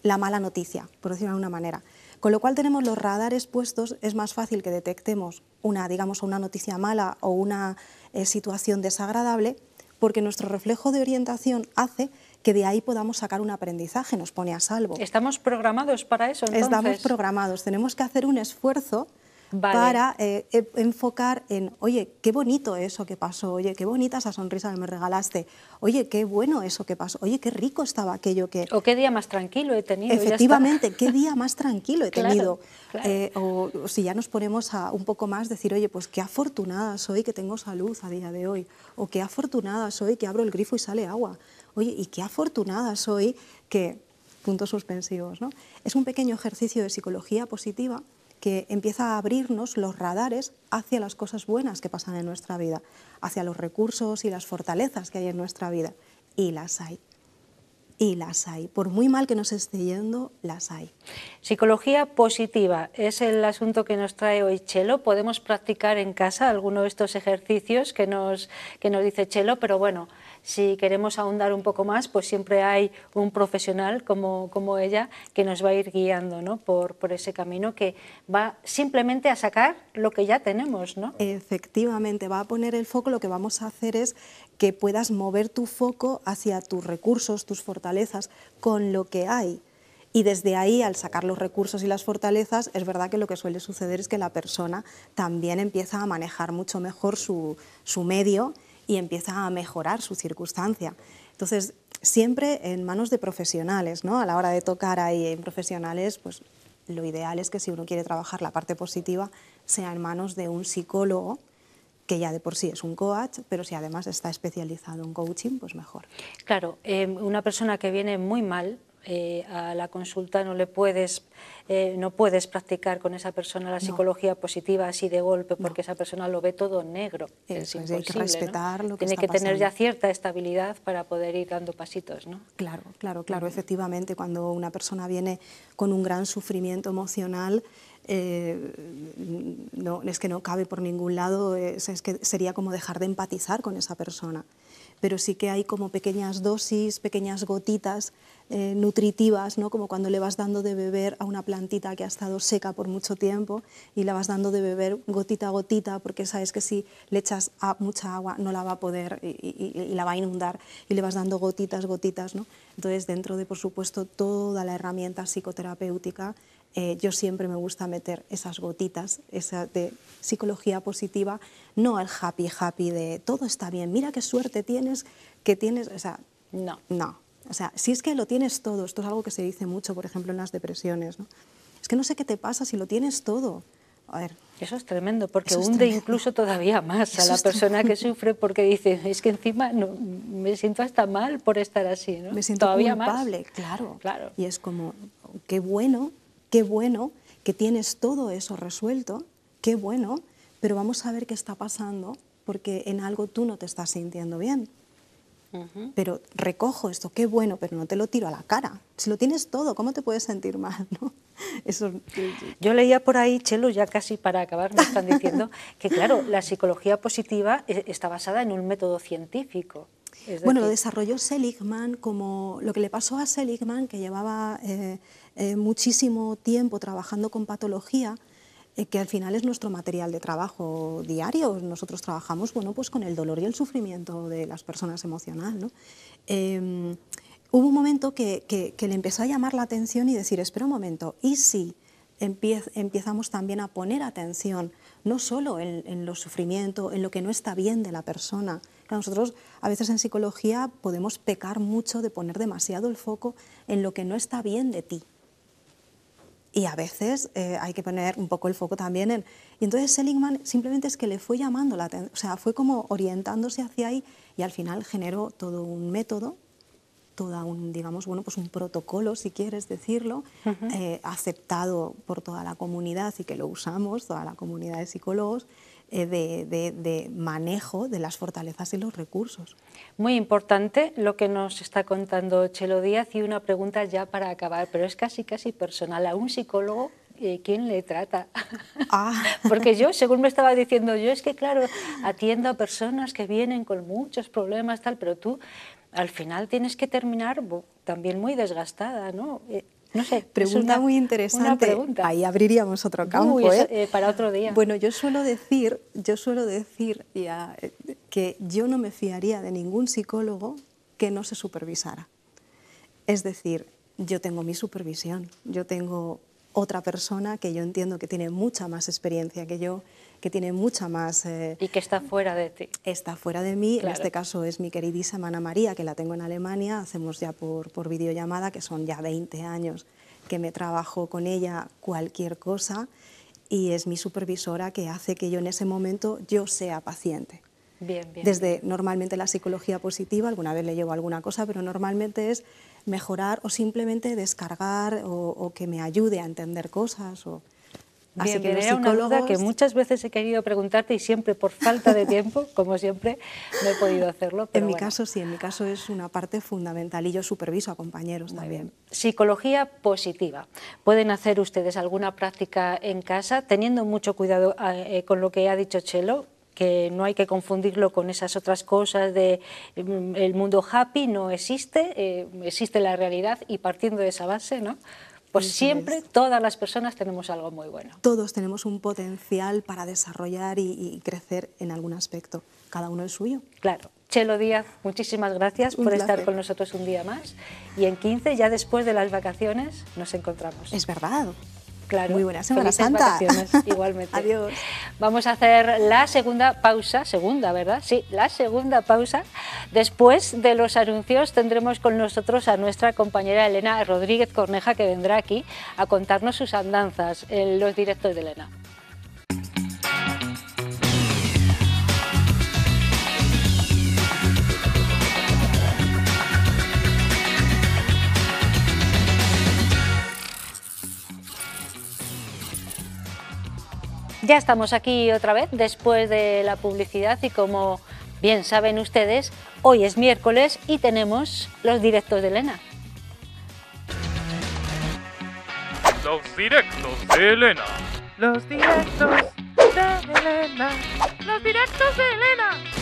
la mala noticia, por decirlo de alguna manera. Con lo cual tenemos los radares puestos, es más fácil que detectemos una, digamos, una noticia mala o una eh, situación desagradable, porque nuestro reflejo de orientación hace que de ahí podamos sacar un aprendizaje, nos pone a salvo. ¿Estamos programados para eso entonces? Estamos programados, tenemos que hacer un esfuerzo para eh, e, enfocar en, oye, qué bonito eso que pasó, oye, qué bonita esa sonrisa que me regalaste, oye, qué bueno eso que pasó, oye, qué rico estaba aquello que... O qué día más tranquilo he tenido. Efectivamente, qué día más tranquilo he tenido. Eh, o, si ya nos ponemos a un poco más decir, oye, pues qué afortunada soy que tengo salud a día de hoy, o qué afortunada soy que abro el grifo y sale agua, oye, y qué afortunada soy que puntos suspensivos. ¿no? Es un pequeño ejercicio de psicología positiva que empieza a abrirnos los radares hacia las cosas buenas que pasan en nuestra vida, hacia los recursos y las fortalezas que hay en nuestra vida. Y las hay. Y las hay. Por muy mal que nos esté yendo, las hay. Psicología positiva es el asunto que nos trae hoy Chelo. Podemos practicar en casa alguno de estos ejercicios que nos, que nos dice Chelo, pero bueno, si queremos ahondar un poco más, pues siempre hay un profesional como, ella que nos va a ir guiando por, ese camino que va simplemente a sacar lo que ya tenemos. ¿no? Efectivamente, va a poner el foco, lo que vamos a hacer es que puedas mover tu foco hacia tus recursos, tus fortalezas, con lo que hay. Y desde ahí, al sacar los recursos y las fortalezas, es verdad que lo que suele suceder es que la persona también empieza a manejar mucho mejor su, su medio y empieza a mejorar su circunstancia. Entonces, siempre en manos de profesionales, ¿no? A la hora de tocar ahí en profesionales, pues lo ideal es que si uno quiere trabajar la parte positiva, sea en manos de un psicólogo, que ya de por sí es un coach, pero si además está especializado en coaching, pues mejor. Claro, em, una persona que viene muy mal, eh, a la consulta no le puedes, eh, no puedes practicar con esa persona la psicología positiva así de golpe porque esa persona lo ve todo negro. que Tiene que tener ya cierta estabilidad para poder ir dando pasitos, ¿no? Claro, claro, claro. Efectivamente, cuando una persona viene con un gran sufrimiento emocional, eh, no, es que no cabe por ningún lado, es que sería como dejar de empatizar con esa persona. Pero sí que hay como pequeñas dosis, pequeñas gotitas eh, nutritivas, ¿no? como cuando le vas dando de beber a una plantita que ha estado seca por mucho tiempo y la vas dando de beber gotita a gotita porque sabes que si le echas mucha agua no la va a poder y, la va a inundar y le vas dando gotitas, gotitas. ¿no? Entonces dentro de, por supuesto, toda la herramienta psicoterapéutica, eh, yo siempre me gusta meter esas gotitas esa de psicología positiva, no al happy, happy de todo está bien, mira qué suerte tienes que tienes, o sea, no, no, o sea, si es que lo tienes todo, esto es algo que se dice mucho, por ejemplo, en las depresiones, ¿no? Es que no sé qué te pasa si lo tienes todo. eso es tremendo, porque hunde incluso todavía más a la persona que sufre porque dice, es que encima me siento hasta mal por estar así, ¿no? Me siento todavía culpable, Claro. claro. Y es como, qué bueno, qué bueno que tienes todo eso resuelto, qué bueno, pero vamos a ver qué está pasando porque en algo tú no te estás sintiendo bien. Pero recojo esto, qué bueno, pero no te lo tiro a la cara. Si lo tienes todo, ¿cómo te puedes sentir mal? Eso... Yo leía por ahí, Chelo, ya casi para acabar, me están diciendo que, claro, la psicología positiva e, está basada en un método científico. Bueno, lo desarrolló Seligman como lo que le pasó a Seligman, que llevaba eh, eh, muchísimo tiempo trabajando con patología, eh, que al final es nuestro material de trabajo diario. Nosotros trabajamos bueno, pues con el dolor y el sufrimiento de las personas emocional. Em, hubo un momento que, le empezó a llamar la atención y decir, espera un momento, ¿y si empezamos también a poner atención no solo en, en los sufrimientos, en lo que no está bien de la persona? Nosotros a veces en psicología podemos pecar mucho de poner demasiado el foco en lo que no está bien de ti. Y a veces eh, hay que poner un poco el foco también en... Y entonces Seligman simplemente es que le fue llamando la atención, o sea, fue como orientándose hacia ahí y al final generó todo un método, todo un, digamos, bueno, pues un protocolo, si quieres decirlo, eh, aceptado por toda la comunidad y que lo usamos, toda la comunidad de psicólogos, eh, de, manejo de las fortalezas y los recursos. Muy importante lo que nos está contando Chelo Díaz y una pregunta ya para acabar, pero es casi casi personal. A un psicólogo, eh, ¿quién le trata? Ah. Porque yo, según me estaba diciendo yo, es que claro, atiendo a personas que vienen con muchos problemas, tal, pero tú al final tienes que terminar también muy desgastada, ¿no? Eh, no sé. Pregunta muy interesante. Ahí abriríamos otro campo. ¿eh? Eh, para otro día. Bueno, yo suelo decir, yo suelo decir ya, eh, que yo no me fiaría de ningún psicólogo que no se supervisara. Es decir, yo tengo mi supervisión, yo tengo otra persona que yo entiendo que tiene mucha más experiencia que yo, que tiene mucha más... Eh, y que está fuera de ti. Está fuera de mí, en este caso es mi queridísima Ana María, que la tengo en Alemania, hacemos ya por, por videollamada, que son ya 20 años que me trabajo con ella cualquier cosa, y es mi supervisora que hace que yo en ese momento yo sea paciente. Bien, bien, Desde normalmente la psicología positiva, alguna vez le llevo alguna cosa, pero normalmente es mejorar o simplemente descargar o, o que me ayude a entender cosas. O, Así que era una duda que muchas veces he querido preguntarte y siempre por falta de tiempo, como siempre, no he podido hacerlo. en mi caso sí, en mi caso es una parte fundamental y yo superviso a compañeros también. Psicología positiva. ¿Pueden hacer ustedes alguna práctica en casa teniendo mucho cuidado eh, eh, con lo que ha dicho Chelo? que no hay que confundirlo con esas otras cosas de mm, el mundo happy no existe, eh, existe la realidad y partiendo de esa base, ¿no? Pues siempre todas las personas tenemos algo muy bueno. Todos tenemos un potencial para desarrollar y, crecer en algún aspecto, cada uno el suyo. Claro. Chelo Díaz, muchísimas gracias por estar con nosotros un día más. Y en 15, ya después de las vacaciones, nos encontramos. Es verdad. Muy buena Semana igualmente. Adiós. Vamos a hacer la segunda pausa, segunda, ¿verdad? Sí, la segunda pausa. Después de los anuncios tendremos con nosotros a nuestra compañera Elena Rodríguez Corneja que vendrá aquí a contarnos sus andanzas en eh, los directos de Elena. Ya estamos aquí otra vez después de la publicidad y como bien saben ustedes, hoy es miércoles y tenemos los directos de Elena. Los directos de Elena. Los directos de Elena. Los directos de Elena.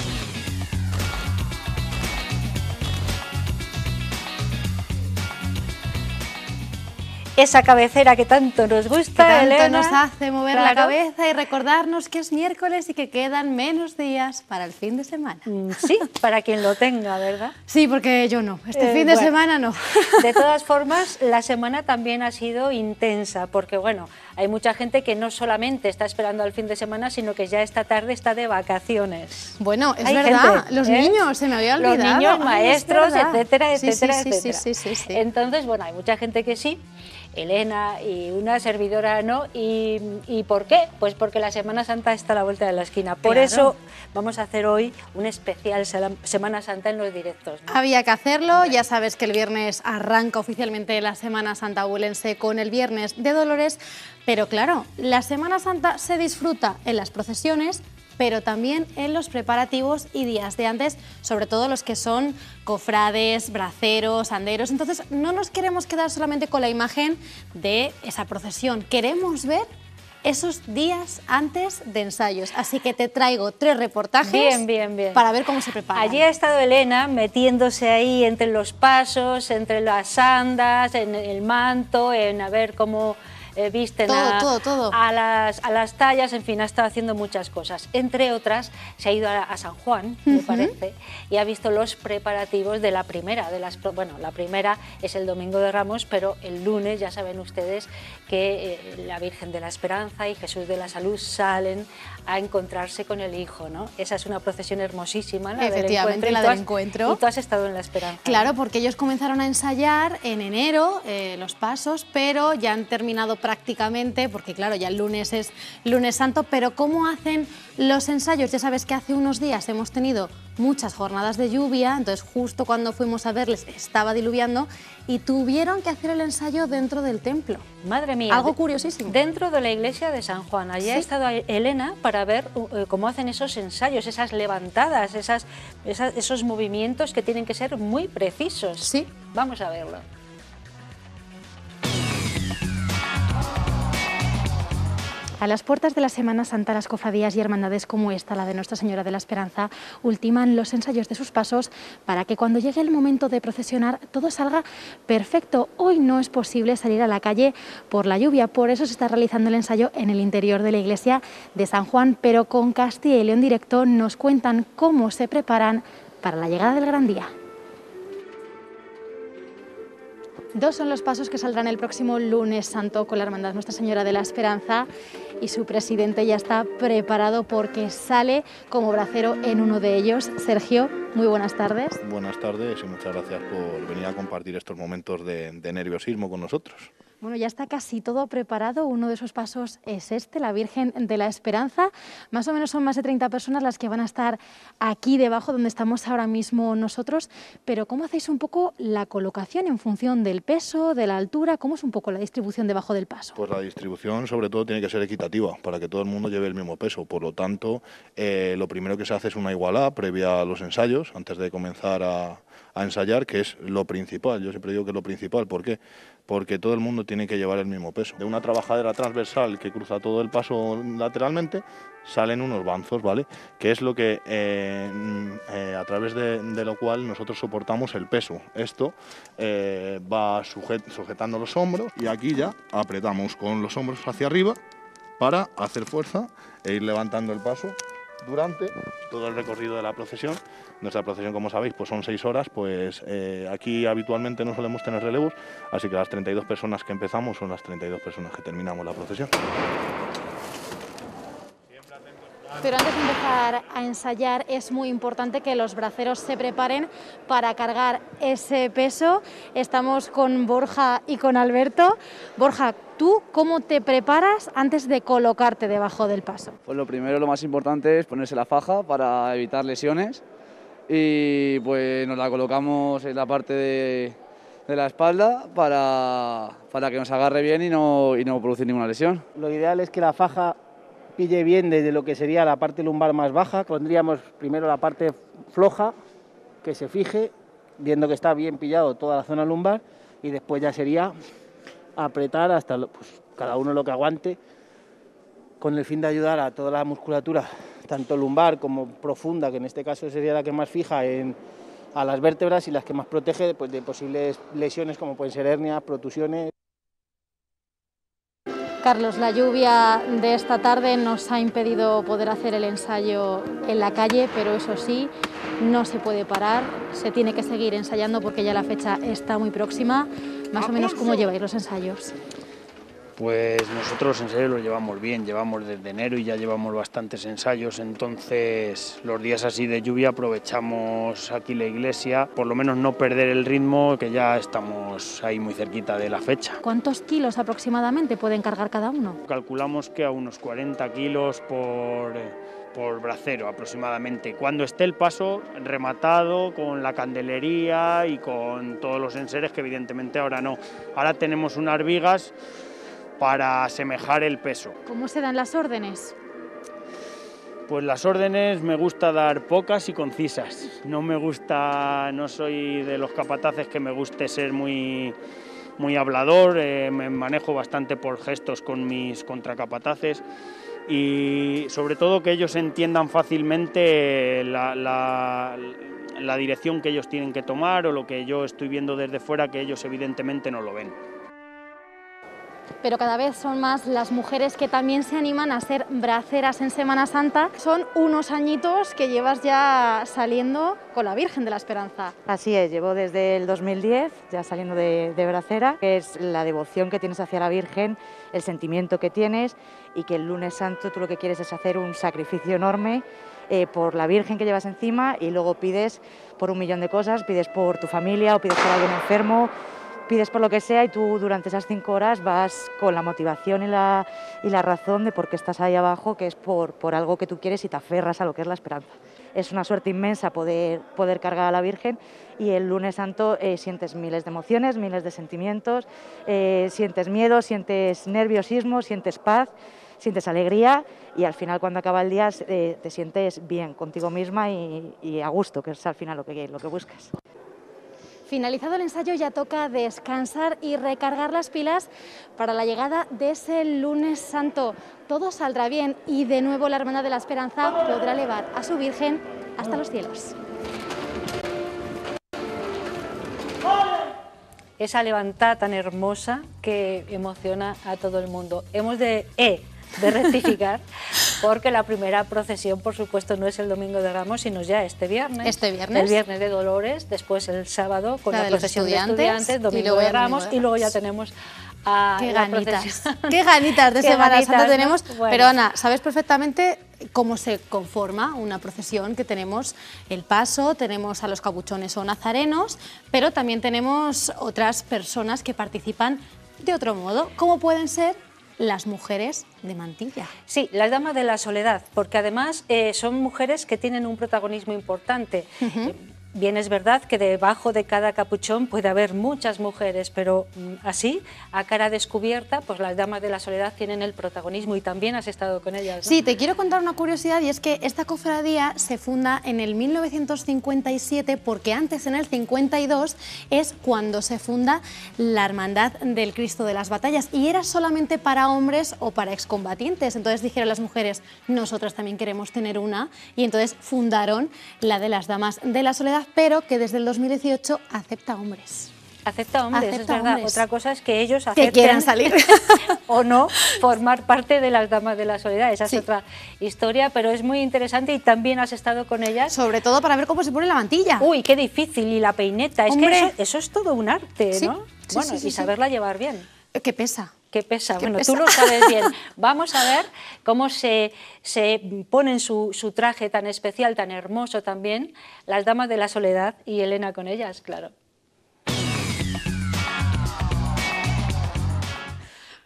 esa cabecera que tanto nos gusta, que nos hace mover la cabeza y recordarnos que es miércoles y que quedan menos días para el fin de semana. Mm, sí, para quien lo tenga, ¿verdad? Sí, porque yo no, este eh, fin de semana no. De todas formas, la semana también ha sido intensa, porque bueno, hay mucha gente que no solamente está esperando al fin de semana, sino que ya esta tarde está de vacaciones. Bueno, es verdad, los ¿eh? niños, se me había olvidado. Los niños, maestros, etcétera, etcétera, sí, sí, Sí, Entonces, bueno, hay mucha gente que sí Elena y una servidora no. ¿Y, por qué? Pues porque la Semana Santa está a la vuelta de la esquina. Por eso vamos a hacer hoy un especial Semana Santa en los directos. Había que hacerlo, ya sabes que el viernes arranca oficialmente la Semana Santa Huelense con el viernes de Dolores, pero claro, la Semana Santa se disfruta en las procesiones, pero también en los preparativos y días de antes, sobre todo los que son cofrades, braceros, anderos. Entonces, no nos queremos quedar solamente con la imagen de esa procesión, queremos ver esos días antes de ensayos. Así que te traigo tres reportajes para ver cómo se prepara. Allí ha estado Elena metiéndose ahí entre los pasos, entre las andas, en el manto, en a ver cómo viste eh, visten todo, a, las, tallas, en fin, ha estado haciendo muchas cosas. Entre otras, se ha ido a, San Juan, me parece, y ha visto los preparativos de la primera. De las, bueno, la primera es el Domingo de Ramos, pero el lunes, ya saben ustedes, que eh, la Virgen de la Esperanza y Jesús de la Salud salen a encontrarse con el Hijo, ¿no? Esa es una procesión hermosísima, la Efectivamente, del encuentro. del y, tú has, encuentro. tú has estado en la Esperanza. Claro, porque ellos comenzaron a ensayar en enero eh, los pasos, pero ya han terminado prácticamente, porque claro, ya el lunes es lunes santo, pero ¿cómo hacen los ensayos? Ya sabes que hace unos días hemos tenido muchas jornadas de lluvia, entonces justo cuando fuimos a verles estaba diluviando y tuvieron que hacer el ensayo dentro del templo. Madre mía. Algo curiosísimo. Dentro de la iglesia de San Juan. Allí ha estado Elena para ver uh, eh, cómo hacen esos ensayos, esas levantadas, esas, esos movimientos que tienen que ser muy precisos. Sí. Vamos a verlo. A las puertas de la Semana Santa, las cofradías y hermandades como esta, la de Nuestra Señora de la Esperanza, ultiman los ensayos de sus pasos para que cuando llegue el momento de procesionar todo salga perfecto. Hoy no es posible salir a la calle por la lluvia, por eso se está realizando el ensayo en el interior de la iglesia de San Juan, pero con Castilla y León Directo nos cuentan cómo se preparan para la llegada del gran día. Dos son los pasos que saldrán el próximo lunes santo con la Hermandad Nuestra Señora de la Esperanza y su presidente ya está preparado porque sale como bracero en uno de ellos. Sergio, muy buenas tardes. Buenas tardes y muchas gracias por venir a compartir estos momentos de, nerviosismo con nosotros. Bueno, ya está casi todo preparado. Uno de esos pasos es este, la Virgen de la Esperanza. Más o menos son más de 30 personas las que van a estar aquí debajo donde estamos ahora mismo nosotros. Pero ¿cómo hacéis un poco la colocación en función del peso, de la altura? ¿Cómo es un poco la distribución debajo del paso? Pues la distribución sobre todo tiene que ser equitativa para que todo el mundo lleve el mismo peso. Por lo tanto, eh, lo primero que se hace es una igualada previa a los ensayos, antes de comenzar a, a ensayar, que es lo principal. Yo siempre digo que es lo principal. ¿Por qué? porque todo el mundo tiene que llevar el mismo peso. De una trabajadera transversal que cruza todo el paso lateralmente salen unos banzos, ¿vale? Que es lo que eh, mm, eh, a través de, lo cual nosotros soportamos el peso. Esto eh, va sujetando los hombros y aquí ya apretamos con los hombros hacia arriba para hacer fuerza e ir levantando el paso durante todo el recorrido de la procesión nuestra procesión, como sabéis, pues son seis horas, pues eh, aquí habitualmente no solemos tener relevos, así que las 32 personas que empezamos son las 32 personas que terminamos la procesión. Pero antes de empezar a ensayar es muy importante que los braceros se preparen para cargar ese peso. Estamos con Borja y con Alberto. Borja, ¿tú cómo te preparas antes de colocarte debajo del paso? Pues lo primero, lo más importante es ponerse la faja para evitar lesiones y pues nos la colocamos en la parte de, la espalda para, que nos agarre bien y no, y no ninguna lesión. Lo ideal es que la faja pille bien desde lo que sería la parte lumbar más baja, pondríamos primero la parte floja, que se fije, viendo que está bien pillado toda la zona lumbar, y después ya sería apretar hasta pues, cada uno lo que aguante, con el fin de ayudar a toda la musculatura tanto lumbar como profunda, que en este caso sería la que más fija en, a las vértebras y las que más protege pues, de posibles lesiones como pueden ser hernias, protusiones. Carlos, la lluvia de esta tarde nos ha impedido poder hacer el ensayo en la calle, pero eso sí, no se puede parar, se tiene que seguir ensayando porque ya la fecha está muy próxima. Más o menos, ¿cómo lleváis los ensayos? Pues nosotros en serio lo llevamos bien, llevamos desde enero y ya llevamos bastantes ensayos, entonces los días así de lluvia aprovechamos aquí la iglesia, por lo menos no perder el ritmo, que ya estamos ahí muy cerquita de la fecha. ¿Cuántos kilos aproximadamente pueden cargar cada uno? Calculamos que a unos 40 kilos por, por bracero aproximadamente. Cuando esté el paso rematado con la candelería y con todos los enseres, que evidentemente ahora no. Ahora tenemos unas vigas para asemejar el peso. ¿Cómo se dan las órdenes? Pues las órdenes me gusta dar pocas y concisas. No me gusta, no soy de los capataces que me guste ser muy, muy hablador, eh, me manejo bastante por gestos con mis contracapataces y sobre todo que ellos entiendan fácilmente la dirección que ellos tienen que tomar o lo que yo estoy viendo desde fuera que ellos evidentemente no lo ven pero cada vez son más las mujeres que también se animan a ser braceras en Semana Santa. Son unos añitos que llevas ya saliendo con la Virgen de la Esperanza. Así es, llevo desde el 2010 ya saliendo de, bracera, que es la devoción que tienes hacia la Virgen, el sentimiento que tienes y que el lunes santo tú lo que quieres es hacer un sacrificio enorme eh, por la Virgen que llevas encima y luego pides por un millón de cosas, pides por tu familia o pides por alguien enfermo pides por lo que sea y tú durante esas cinco horas vas con la motivación y la, razón de por qué estás ahí abajo, que es por, algo que tú quieres y te aferras a lo que es la esperanza. Es una suerte inmensa poder, poder cargar a la Virgen y el lunes santo eh, sientes miles de emociones, miles de sentimientos, eh, sientes miedo, sientes nerviosismo, sientes paz sientes alegría y al final cuando acaba el día eh, te sientes bien contigo misma y, a gusto, que es al final lo que, lo que buscas. Finalizado el ensayo ya toca descansar y recargar las pilas para la llegada de ese lunes santo. Todo saldrá bien y de nuevo la hermana de la Esperanza podrá elevar a su Virgen hasta los cielos. Esa levantada tan hermosa que emociona a todo el mundo. Hemos de... Eh, de rectificar, porque la primera procesión, por supuesto, no es el domingo de Ramos, sino ya este viernes. Este viernes. El viernes de Dolores, después el sábado con la, de procesión de estudiantes, domingo de, Ramos, y luego ya tenemos Qué qué ganitas de Semana tenemos. Pero Ana, sabes perfectamente cómo se conforma una procesión que tenemos el paso, tenemos a los capuchones o nazarenos, pero también tenemos otras personas que participan de otro modo. ¿Cómo pueden ser? las mujeres de mantilla. Sí, las damas de la soledad, porque además eh, son mujeres que tienen un protagonismo importante. Bien es verdad que debajo de cada capuchón puede haber muchas mujeres, pero mm, así, a cara descubierta, pues las damas de la soledad tienen el protagonismo y también has estado con ellas. Sí, te quiero contar una curiosidad y es que esta cofradía se funda en el 1957 porque antes en el 52 es cuando se funda la Hermandad del Cristo de las Batallas y era solamente para hombres o para excombatientes. Entonces dijeron las mujeres, nosotras también queremos tener una y entonces fundaron la de las damas de la soledad pero que desde el 2018 acepta hombres. Acepta hombres, es verdad. Otra cosa es que ellos acepten que quieran salir o no formar parte de las damas de la soledad. Esa es otra historia, pero es muy interesante y también has estado con ellas. Sobre todo para ver cómo se pone la mantilla. Uy, qué difícil y la peineta. Es que eso, es todo un arte, ¿no? bueno, y saberla llevar bien. Eh, ¿Qué pesa. ¿Qué pesa? bueno, tú lo sabes bien. Vamos a ver cómo se, se ponen su, su, traje tan especial, tan hermoso también, las damas de la soledad y Elena con ellas, claro.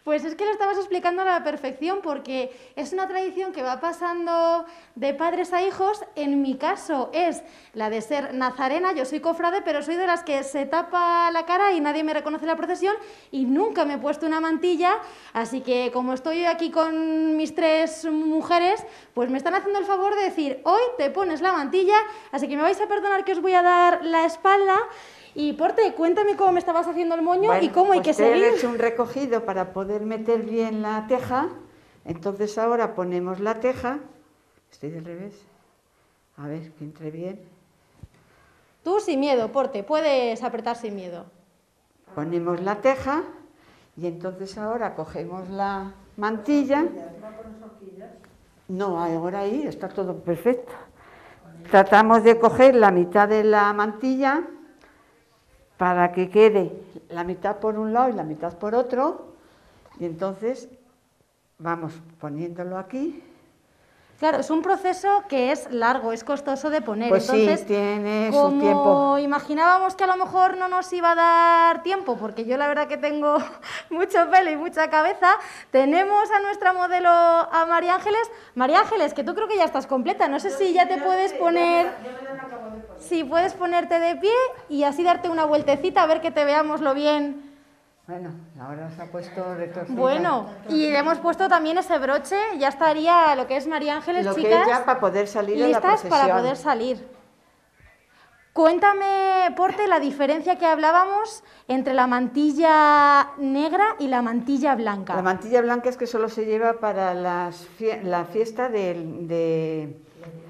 Pues es que lo estabas explicando a la perfección porque es una tradición que va pasando de padres a hijos. En mi caso es la de ser nazarena, yo soy cofrade, pero soy de las que se tapa la cara y nadie me reconoce la procesión y nunca me he puesto una mantilla. Así que como estoy aquí con mis tres mujeres, pues me están haciendo el favor de decir, hoy te pones la mantilla, así que me vais a perdonar que os voy a dar la espalda. Y Porte, cuéntame cómo me estabas haciendo el moño y cómo hay pues que seguir. He hecho un recogido para poder meter bien la teja. Entonces ahora ponemos la teja. Estoy del revés. A ver, que entre bien. Tú sin miedo, Porte, puedes apretar sin miedo. Ponemos la teja y entonces ahora cogemos la mantilla. No, ahora ahí está todo perfecto. Tratamos de coger la mitad de la mantilla para que quede la mitad por un lado y la mitad por otro. Y entonces vamos poniéndolo aquí. Claro, es un proceso que es largo, es costoso de poner. Pues sí, tiene su tiempo. Imaginábamos que a lo mejor no nos iba a dar tiempo, porque yo la verdad que tengo mucho pelo y mucha cabeza. Tenemos a nuestra modelo, a María Ángeles. María Ángeles, que tú creo que ya estás completa. No sé si ya te puedes poner. Si puedes ponerte de pie y así darte una vueltecita a ver que te veamos lo bien. Bueno, ahora se ha puesto retorcida. Bueno, y le hemos puesto también ese broche, ya estaría lo que es María Ángeles, lo Que ya para poder salir de la para poder salir. Cuéntame, Porte, la diferencia que hablábamos entre la mantilla negra y la mantilla blanca. La mantilla blanca es que solo se lleva para las la fiesta de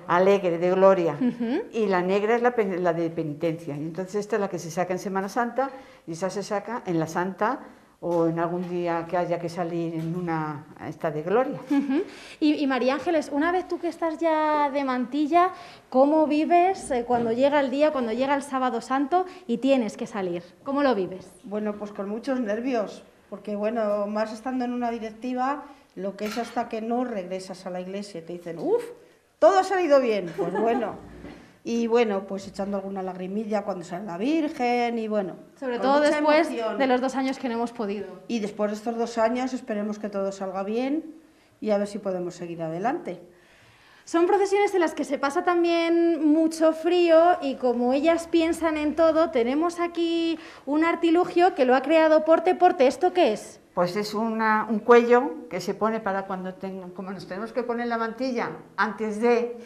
alegre, de gloria. Y la negra es la, de penitencia. Y entonces esta es la que se saca en Semana Santa y esa se saca en la Santa o en algún día que haya que salir en una esta de gloria. y, y, María Ángeles, una vez tú que estás ya de mantilla, ¿cómo vives eh, cuando llega el día, cuando llega el sábado santo y tienes que salir? ¿Cómo lo vives? Bueno, pues con muchos nervios, porque bueno, más estando en una directiva, lo que es hasta que no regresas a la iglesia, te dicen, uff, todo ha salido bien, pues bueno. Y bueno, pues echando alguna lagrimilla cuando sale la Virgen y bueno. Sobre todo después de los dos años que no hemos podido. Y después de estos dos años esperemos que todo salga bien y a ver si podemos seguir adelante. Son procesiones en las que se pasa también mucho frío y como ellas piensan en todo, tenemos aquí un artilugio que lo ha creado Porte Porte. ¿Esto qué es? pues es un cuello que se pone para cuando como nos tenemos que poner la mantilla antes de,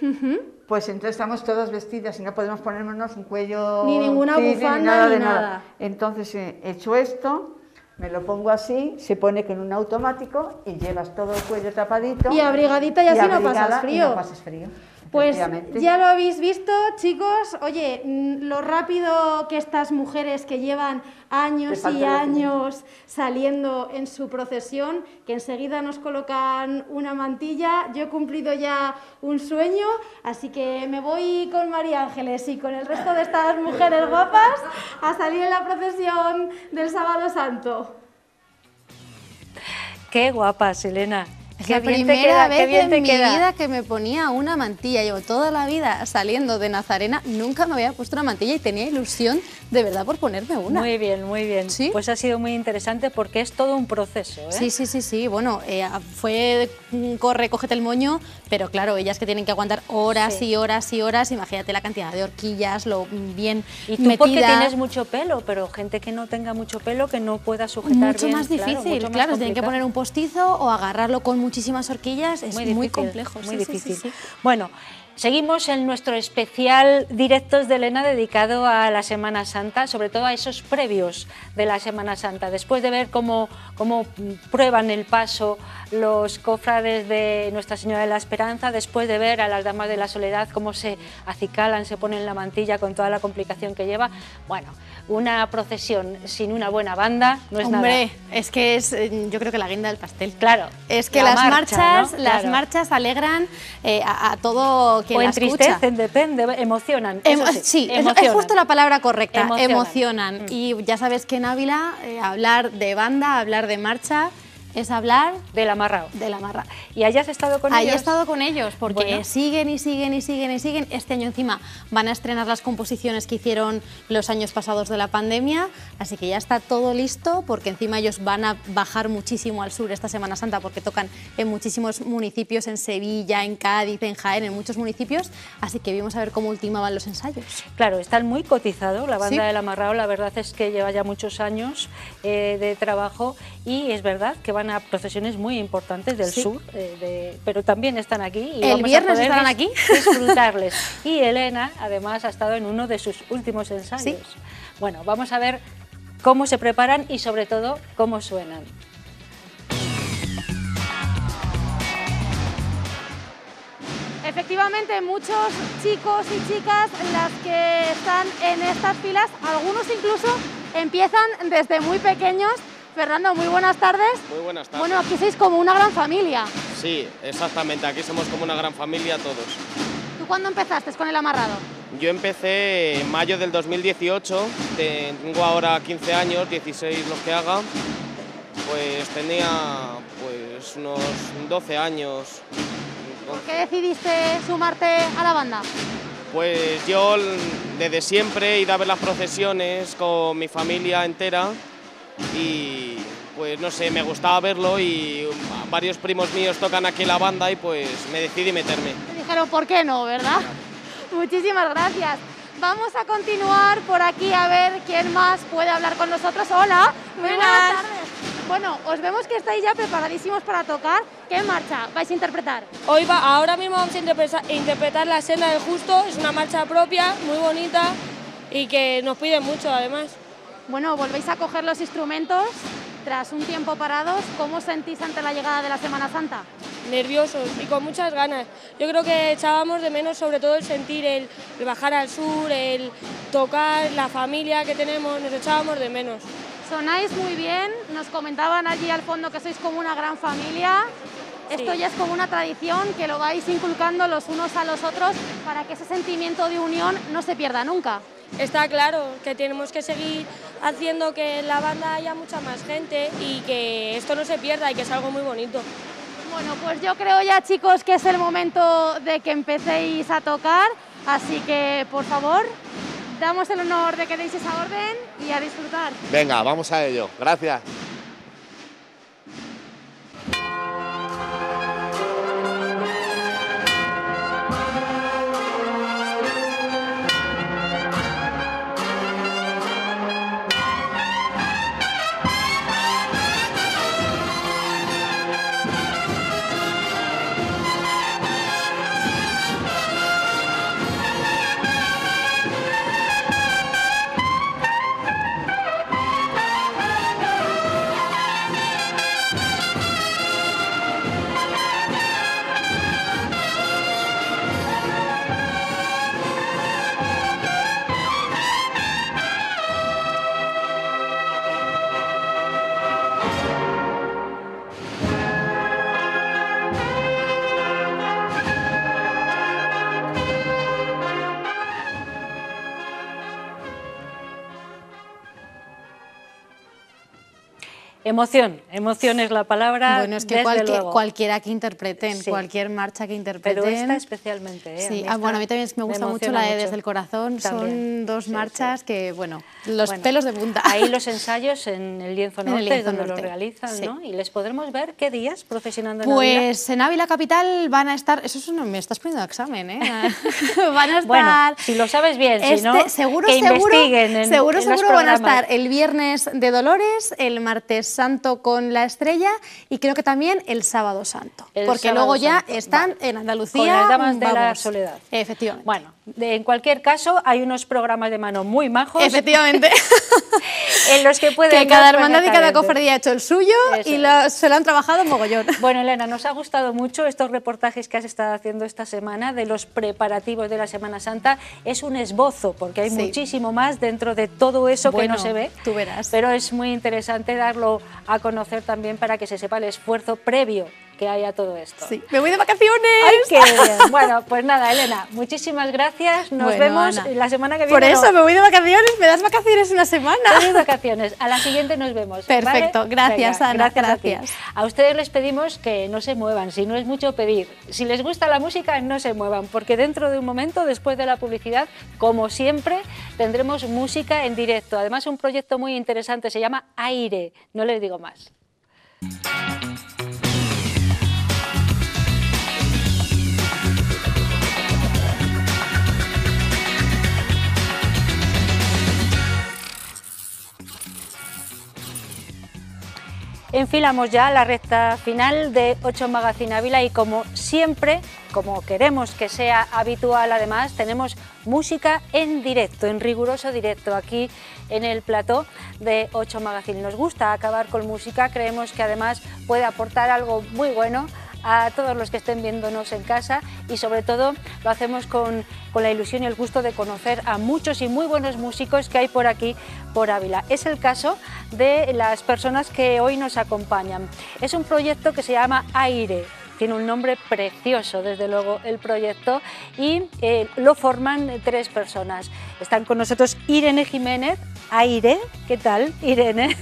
pues entonces estamos todas vestidas y no podemos ponernos un cuello ni ninguna bufanda ni nada, de nada. Entonces he eh, hecho esto, me lo pongo así, se pone con un automático y llevas todo el cuello tapadito. Y abrigadita y, así no pasas no pasas frío. Pues ya lo habéis visto, chicos. Oye, mm, lo rápido que estas mujeres que llevan años y años saliendo en su procesión, que enseguida nos colocan una mantilla. Yo he cumplido ya un sueño, así que me voy con María Ángeles y con el resto de estas mujeres guapas a salir en la procesión del Sábado Santo. Qué guapas, Elena. Es la primera vez en mi vida que me ponía una mantilla. Llevo toda la vida saliendo de Nazarena, nunca me había puesto una mantilla y tenía ilusión de verdad por ponerme una. Muy bien, muy bien. ¿Sí? Pues ha sido muy interesante porque es todo un proceso. ¿eh? Sí, sí, sí, sí. Bueno, eh, fue corre, cógete el moño, pero claro, ellas que tienen que aguantar horas y horas y horas, imagínate la cantidad de horquillas, lo bien Y tú porque tienes mucho pelo, pero gente que no tenga mucho pelo, que no pueda sujetar Mucho más difícil, claro, tienen que poner un postizo o agarrarlo con muchísimas horquillas, es muy, muy complejo. Muy difícil. Bueno, seguimos en nuestro especial Directos de Elena dedicado a la Semana Santa sobre todo a esos previos de la Semana Santa, después de ver cómo, cómo prueban el paso los cofrades de Nuestra Señora de la Esperanza, después de ver a las Damas de la Soledad cómo se acicalan, se ponen la mantilla con toda la complicación que lleva. Bueno, una procesión sin una buena banda no es Hombre, es que es, eh, yo creo que la guinda del pastel. Claro. Es que las marchas, las marchas alegran eh, a, todo quien o escucha. depende, emocionan. Em, sí, es justo la palabra correcta, emocionan. Mm. Y ya sabes que en Ávila eh, hablar de banda, hablar de marcha es hablar... Del amarrado. Del amarrado. ¿Y hayas estado con ellos? he estado con ellos, porque siguen y siguen y siguen y siguen. Este año encima van a estrenar las composiciones que hicieron los años pasados de la pandemia, así que ya está todo listo, porque encima ellos van a bajar muchísimo al sur esta Semana Santa, porque tocan en muchísimos municipios, en Sevilla, en Cádiz, en Jaén, en muchos municipios, así que vimos a ver cómo ultimaban los ensayos. Claro, están muy cotizados, la banda del amarrado, la verdad es que lleva ya muchos años eh, de trabajo y es verdad que van a procesiones muy importantes del sur, eh, pero también están aquí. Y el viernes a aquí. Disfrutarles. y Elena, además, ha estado en uno de sus últimos ensayos. Bueno, vamos a ver cómo se preparan y, sobre todo, cómo suenan. Efectivamente, muchos chicos y chicas, las que están en estas filas, algunos incluso empiezan desde muy pequeños Fernando, muy buenas tardes. Muy buenas tardes. Bueno, aquí sois como una gran familia. Sí, exactamente, aquí somos como una gran familia todos. ¿Tú cuándo empezaste con el amarrado? Yo empecé en mayo del 2018, tengo ahora 15 años, 16 los que haga, pues tenía pues unos 12 años. ¿Por qué decidiste sumarte a la banda? Pues yo desde siempre he ido a ver las procesiones con mi familia entera y pues no sé, me gustaba verlo y varios primos míos tocan aquí la banda y pues me decidí meterme. Me dijeron, ¿por qué no, verdad? Muchísimas gracias. Vamos a continuar por aquí a ver quién más puede hablar con nosotros. Hola, buenas, tardes. Bueno, os vemos que estáis ya preparadísimos para tocar. ¿Qué marcha vais a interpretar? Hoy va, ahora mismo vamos a interpretar, La escena del Justo. Es una marcha propia, muy bonita y que nos pide mucho además. Bueno, volvéis a coger los instrumentos tras un tiempo parados. ¿Cómo sentís ante la llegada de la Semana Santa? Nerviosos y con muchas ganas. Yo creo que echábamos de menos sobre todo el sentir, el, bajar al sur, el tocar, la familia que tenemos, nos echábamos de menos. Sonáis muy bien, nos comentaban allí al fondo que sois como una gran familia. Esto ya es como una tradición que lo vais inculcando los unos a los otros para que ese sentimiento de unión no se pierda nunca. Está claro que tenemos que seguir haciendo que en la banda haya mucha más gente y que esto no se pierda y que es algo muy bonito. Bueno, pues yo creo ya chicos que es el momento de que empecéis a tocar, así que por favor, damos el honor de que deis esa orden y a disfrutar. Venga, vamos a ello. Gracias. Emoción, emoción es la palabra. Bueno, es que cualquiera que interpreten, cualquier marcha que interpreten. Pero esta especialmente. ¿eh? Sí, ah, bueno, a mí también me gusta mucho la de Desde el Corazón. Son dos marchas que, bueno, los pelos de punta. Ahí los ensayos en el Lienzo Norte, donde lo realizan, ¿no? Y les podremos ver qué días profesionando Pues en Ávila Capital van a estar, eso es, me estás poniendo examen, ¿eh? van a estar... Bueno, si lo sabes bien, este, seguro, que seguro, investiguen Seguro, seguro van a estar el viernes de Dolores, el martes santo con La Estrella y creo que también el sábado santo, porque luego ya están en Andalucía. Con las damas de la soledad. Efectivamente. Bueno, en cualquier caso, hay unos programas de mano muy majos. Efectivamente. en los que cada hermandad y cada cofradía ha hecho el suyo y se lo han trabajado en mogollón. Bueno, Elena, nos ha gustado mucho estos reportajes que has estado haciendo esta semana de los preparativos de la Semana Santa. Es un esbozo, porque hay muchísimo más dentro de todo eso que no se ve. tú verás. Pero es muy interesante darlo a conocer también para que se sepa el esfuerzo previo que haya todo esto. me voy de vacaciones. Ay, Bueno, pues nada, Elena, muchísimas gracias. Nos vemos la semana que viene. Por eso, me voy de vacaciones, me das vacaciones una semana. vacaciones. A la siguiente nos vemos. Perfecto, gracias, Ana. Gracias. a, ustedes les pedimos que no se muevan, si no es mucho pedir. Si les gusta la música, no se muevan, porque dentro de un momento, después de la publicidad, como siempre, tendremos música en directo. Además, un proyecto muy interesante se llama Aire. No les digo más. enfilamos ya la recta final de 8 Magazine Ávila y como siempre, como queremos que sea habitual además, tenemos música en directo, en riguroso directo aquí en el plató de 8 Magazine. Nos gusta acabar con música, creemos que además puede aportar algo muy bueno a todos los que estén viéndonos en casa y sobre todo lo hacemos con, la ilusión y el gusto de conocer a muchos y muy buenos músicos que hay por aquí, por Ávila. Es el caso de las personas que hoy nos acompañan. Es un proyecto que se llama Aire, tiene un nombre precioso, desde luego, el proyecto, y eh, lo forman tres personas. Están con nosotros Irene Jiménez, Aire, ¿qué tal, Irene?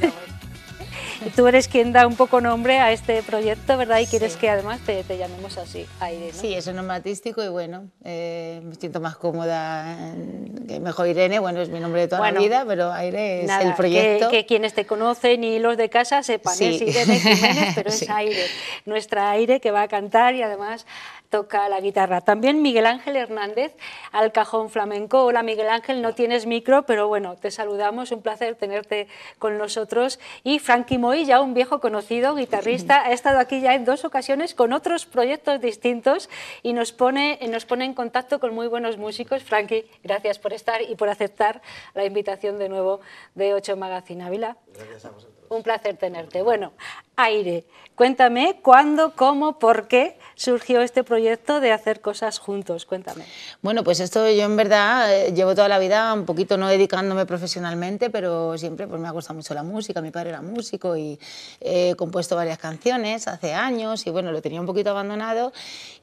tú eres quien da un poco nombre a este proyecto, ¿verdad? Y quieres que además te, llamemos así, Aire. ¿no? Sí, es un y bueno, eh, me siento más cómoda. Eh, que mejor Irene, bueno, es mi nombre de toda la vida, pero Aire es el proyecto. Que, quienes te conocen y los de casa sepan, ¿eh? sí. es Irene pero es Aire, nuestra Aire que va a cantar y además toca la guitarra. También Miguel Ángel Hernández al cajón flamenco. Hola Miguel Ángel, no tienes micro, pero bueno, te saludamos, un placer tenerte con nosotros. Y Frankie Moy, ya un viejo conocido, guitarrista, ha estado aquí ya en dos ocasiones con otros proyectos distintos y nos pone, nos pone en contacto con muy buenos músicos. Frankie, gracias por estar y por aceptar la invitación de nuevo de Ocho Magazine Ávila. Gracias a vosotros. Un placer tenerte. Bueno, aire. Cuéntame cuándo, cómo, por qué surgió este proyecto de hacer cosas juntos. Cuéntame. Bueno, pues esto yo en verdad eh, llevo toda la vida un poquito no dedicándome profesionalmente, pero siempre pues, me ha gustado mucho la música. Mi padre era músico y eh, he compuesto varias canciones hace años y bueno, lo tenía un poquito abandonado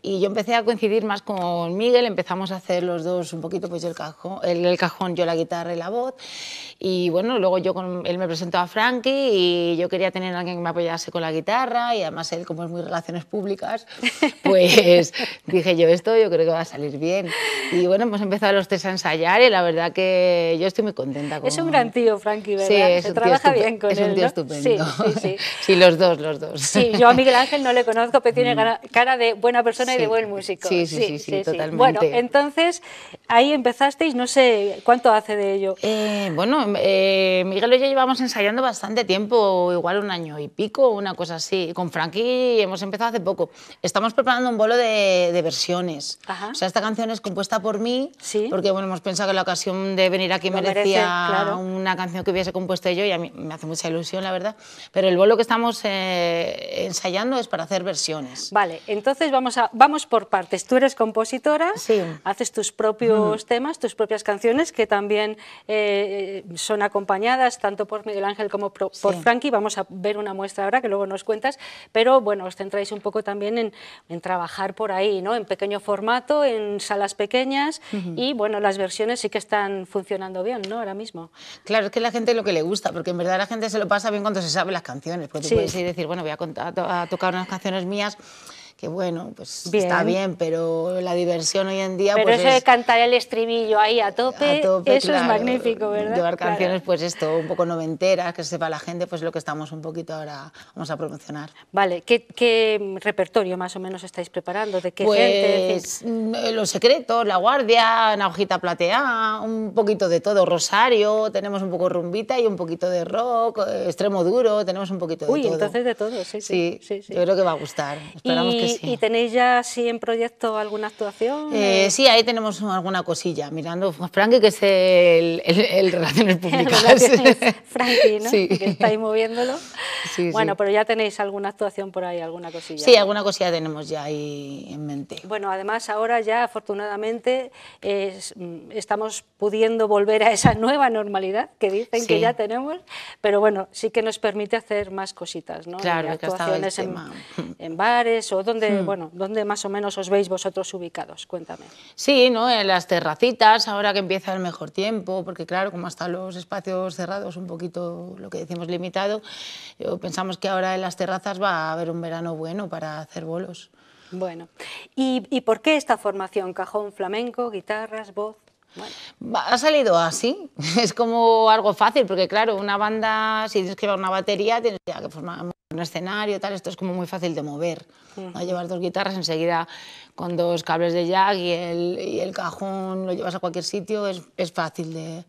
y yo empecé a coincidir más con Miguel. Empezamos a hacer los dos un poquito, pues el cajón, cajón yo la guitarra y la voz. Y bueno, luego yo con, él me presentó a Frankie y yo quería tener a alguien que me apoyase con la guitarra y además él, como es muy relaciones públicas, pues dije yo esto, yo creo que va a salir bien. Y bueno, hemos empezado los tres a ensayar y la verdad que yo estoy muy contenta con Es un gran tío, Frankie, ¿verdad? Se trabaja bien con él. Es un tío estupendo. Sí, sí, sí. los dos, los dos. Sí, yo a Miguel Ángel no le conozco, pero tiene mm. cara de buena persona y de buen músico. Sí, sí, sí, totalmente. Bueno, entonces ahí empezasteis, no sé cuánto hace de ello. Eh, bueno, eh, Miguel y yo llevamos ensayando bastante tiempo, igual un año y pico una cosa así. Con Frankie hemos empezado hace poco. Estamos preparando un bolo de, versiones. O sea, esta canción es compuesta por mí, ¿Sí? porque bueno, hemos pensado que la ocasión de venir aquí merecía una canción que hubiese compuesto yo y a mí me hace mucha ilusión, la verdad. Pero el bolo que estamos eh, ensayando es para hacer versiones. Vale, entonces vamos, a, vamos por partes. Tú eres compositora, haces tus propios mm. temas, tus propias canciones, que también eh, son acompañadas tanto por Miguel Ángel como por, por Frankie. Vamos a ver una muestra ahora que luego nos cuentas, pero bueno, os centráis un poco también en, trabajar por ahí, ¿no? En pequeño formato, en salas pequeñas y bueno, las versiones sí que están funcionando bien, ¿no? Ahora mismo. Claro, es que la gente lo que le gusta, porque en verdad la gente se lo pasa bien cuando se sabe las canciones, porque tú puedes ir decir, bueno, voy a, a tocar unas canciones mías que bueno, pues está bien, pero la diversión hoy en día... Pero pues, eso de cantar el estribillo ahí a tope, eso es magnífico, ¿verdad? Llevar canciones, pues esto, un poco noventeras, que sepa la gente, pues lo que estamos un poquito ahora, vamos a promocionar. Vale, ¿qué, repertorio más o menos estáis preparando? ¿De qué pues, mm, Los Secretos, La Guardia, Una Hojita Plateada, un poquito de todo, Rosario, tenemos un poco rumbita y un poquito de rock, eh, extremo duro, tenemos un poquito de todo. Uy, entonces de todo, sí sí, sí, Yo creo que va a gustar, esperamos ¿Y, tenéis ya así en proyecto alguna actuación? Eh, eh. sí, ahí tenemos alguna cosilla, mirando pues a que es el, el, el Relaciones Públicas. Frankie, ¿no? Sí. Que estáis moviéndolo. bueno, pero ya tenéis alguna actuación por ahí, alguna cosilla. Sí, alguna cosilla tenemos ya ahí en mente. Bueno, además ahora ya afortunadamente estamos pudiendo volver a esa nueva normalidad que dicen que ya tenemos, pero bueno, sí que nos permite hacer más cositas, ¿no? Claro, actuaciones en, en bares o donde ¿Dónde, hmm. bueno, ¿dónde más o menos os veis vosotros ubicados? Cuéntame. Sí, ¿no? en las terracitas, ahora que empieza el mejor tiempo, porque claro, como hasta los espacios cerrados, un poquito lo que decimos limitado, pensamos que ahora en las terrazas va a haber un verano bueno para hacer bolos. Bueno, y por qué esta formación? Cajón, flamenco, guitarras, voz. Bueno. Ha salido así, es como algo fácil, porque claro, una banda, si tienes que llevar una batería, tienes que formar un escenario, tal, esto es como muy fácil de mover. Llevar dos guitarras enseguida con dos cables de jack y el, cajón lo llevas a cualquier sitio, es, fácil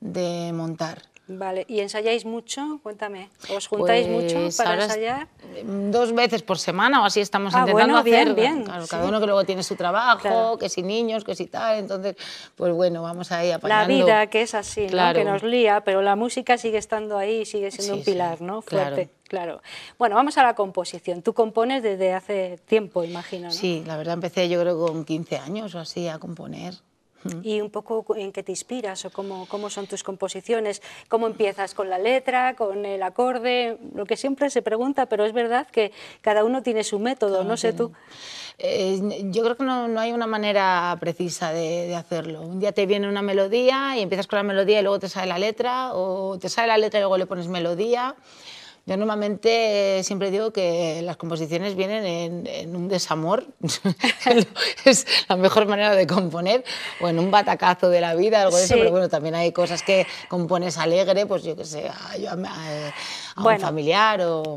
de montar. Vale, ¿y ensayáis mucho? Cuéntame, ¿os juntáis mucho pues para ensayar? Dos veces por semana o así estamos ah, intentando bueno, bien, claro, cada uno que luego tiene su trabajo, que si niños, que si tal, entonces, pues bueno, vamos ahí apañando. La vida que es así, lo que nos lía, pero la música sigue estando ahí, sigue siendo un pilar, ¿no? Fuerte. Claro. Bueno, vamos a la composición. Tú compones desde hace tiempo, imagino, ¿no? Sí, la verdad empecé yo creo con 15 años o así a componer y un poco en qué te inspiras o cómo, cómo son tus composiciones, cómo empiezas con la letra, con el acorde, lo que siempre se pregunta, pero es verdad que cada uno tiene su método, no sé tú. Eh, yo creo que no, no, hay una manera precisa de, de, hacerlo. Un día te viene una melodía y empiezas con la melodía y luego te sale la letra, o te sale la letra y luego le pones melodía. Yo normalmente eh, siempre digo que las composiciones vienen en, un desamor, es la mejor manera de componer, o en un batacazo de la vida, algo de eso, pero bueno, también hay cosas que compones alegre, pues yo qué sé, a, un familiar o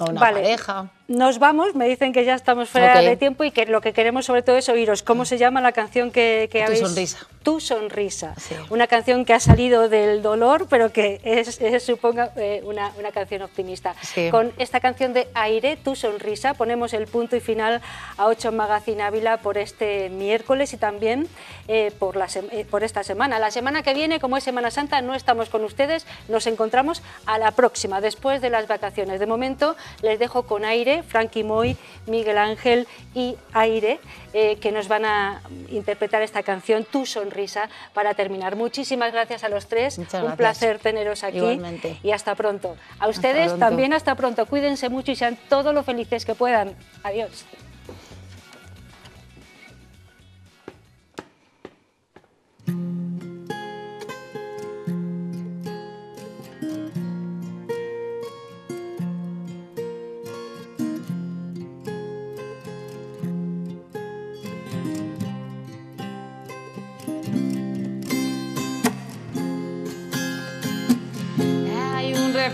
a una pareja nos vamos, me dicen que ya estamos fuera de tiempo y que lo que queremos sobre todo es oíros cómo se llama la canción que, habéis... Tu sonrisa. Tu sonrisa. Una canción que ha salido del dolor, pero que es, suponga, eh, una, canción optimista. Con esta canción de Aire, Tu sonrisa, ponemos el punto y final a 8 Magazine Ávila por este miércoles y también eh, por, eh, por esta semana. La semana que viene, como es Semana Santa, no estamos con ustedes, nos encontramos a la próxima, después de las vacaciones. De momento les dejo con Aire Frankie Moy, Miguel Ángel y Aire, eh, que nos van a interpretar esta canción, Tu Sonrisa, para terminar. Muchísimas gracias a los tres, un placer teneros aquí y hasta pronto. A ustedes también hasta pronto, cuídense mucho y sean todos lo felices que puedan. Adiós.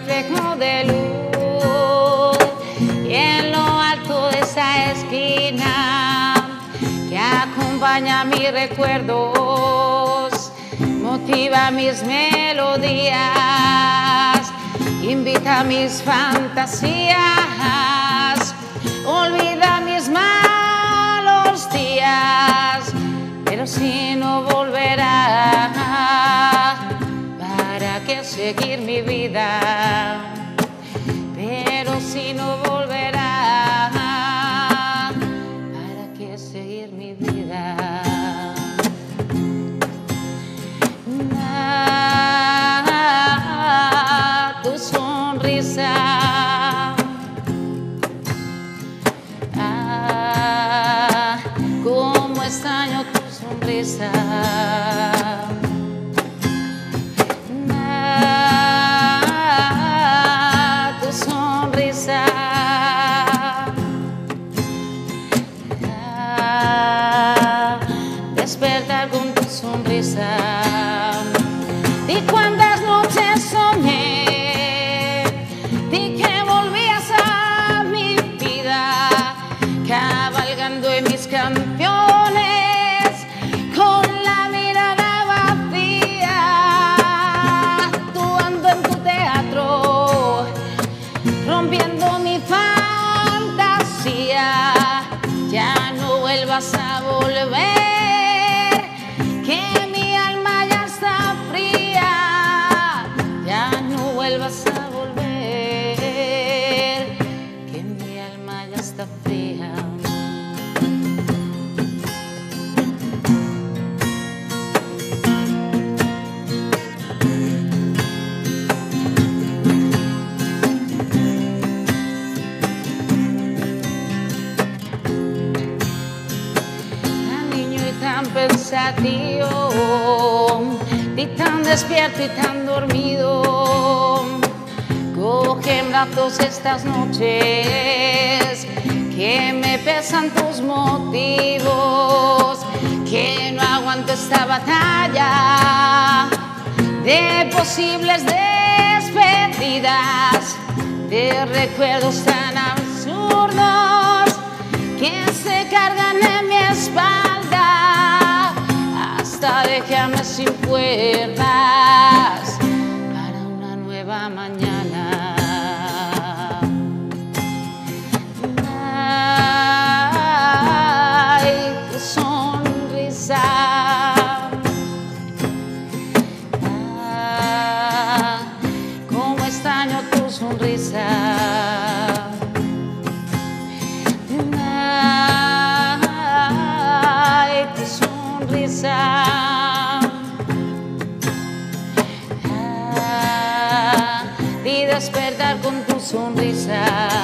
de luz y en lo alto de esa esquina que acompaña mis recuerdos, motiva mis melodías, invita mis fantasías, olvida mis malos días, pero si no volverá seguir mi vida. Pero si no despierto y tan dormido. Coge en estas noches que me pesan tus motivos, que no aguanto esta batalla de posibles despedidas, de recuerdos tan absurdos que se cargan en mi espalda. Hasta déjame sin puertas. sonrisa.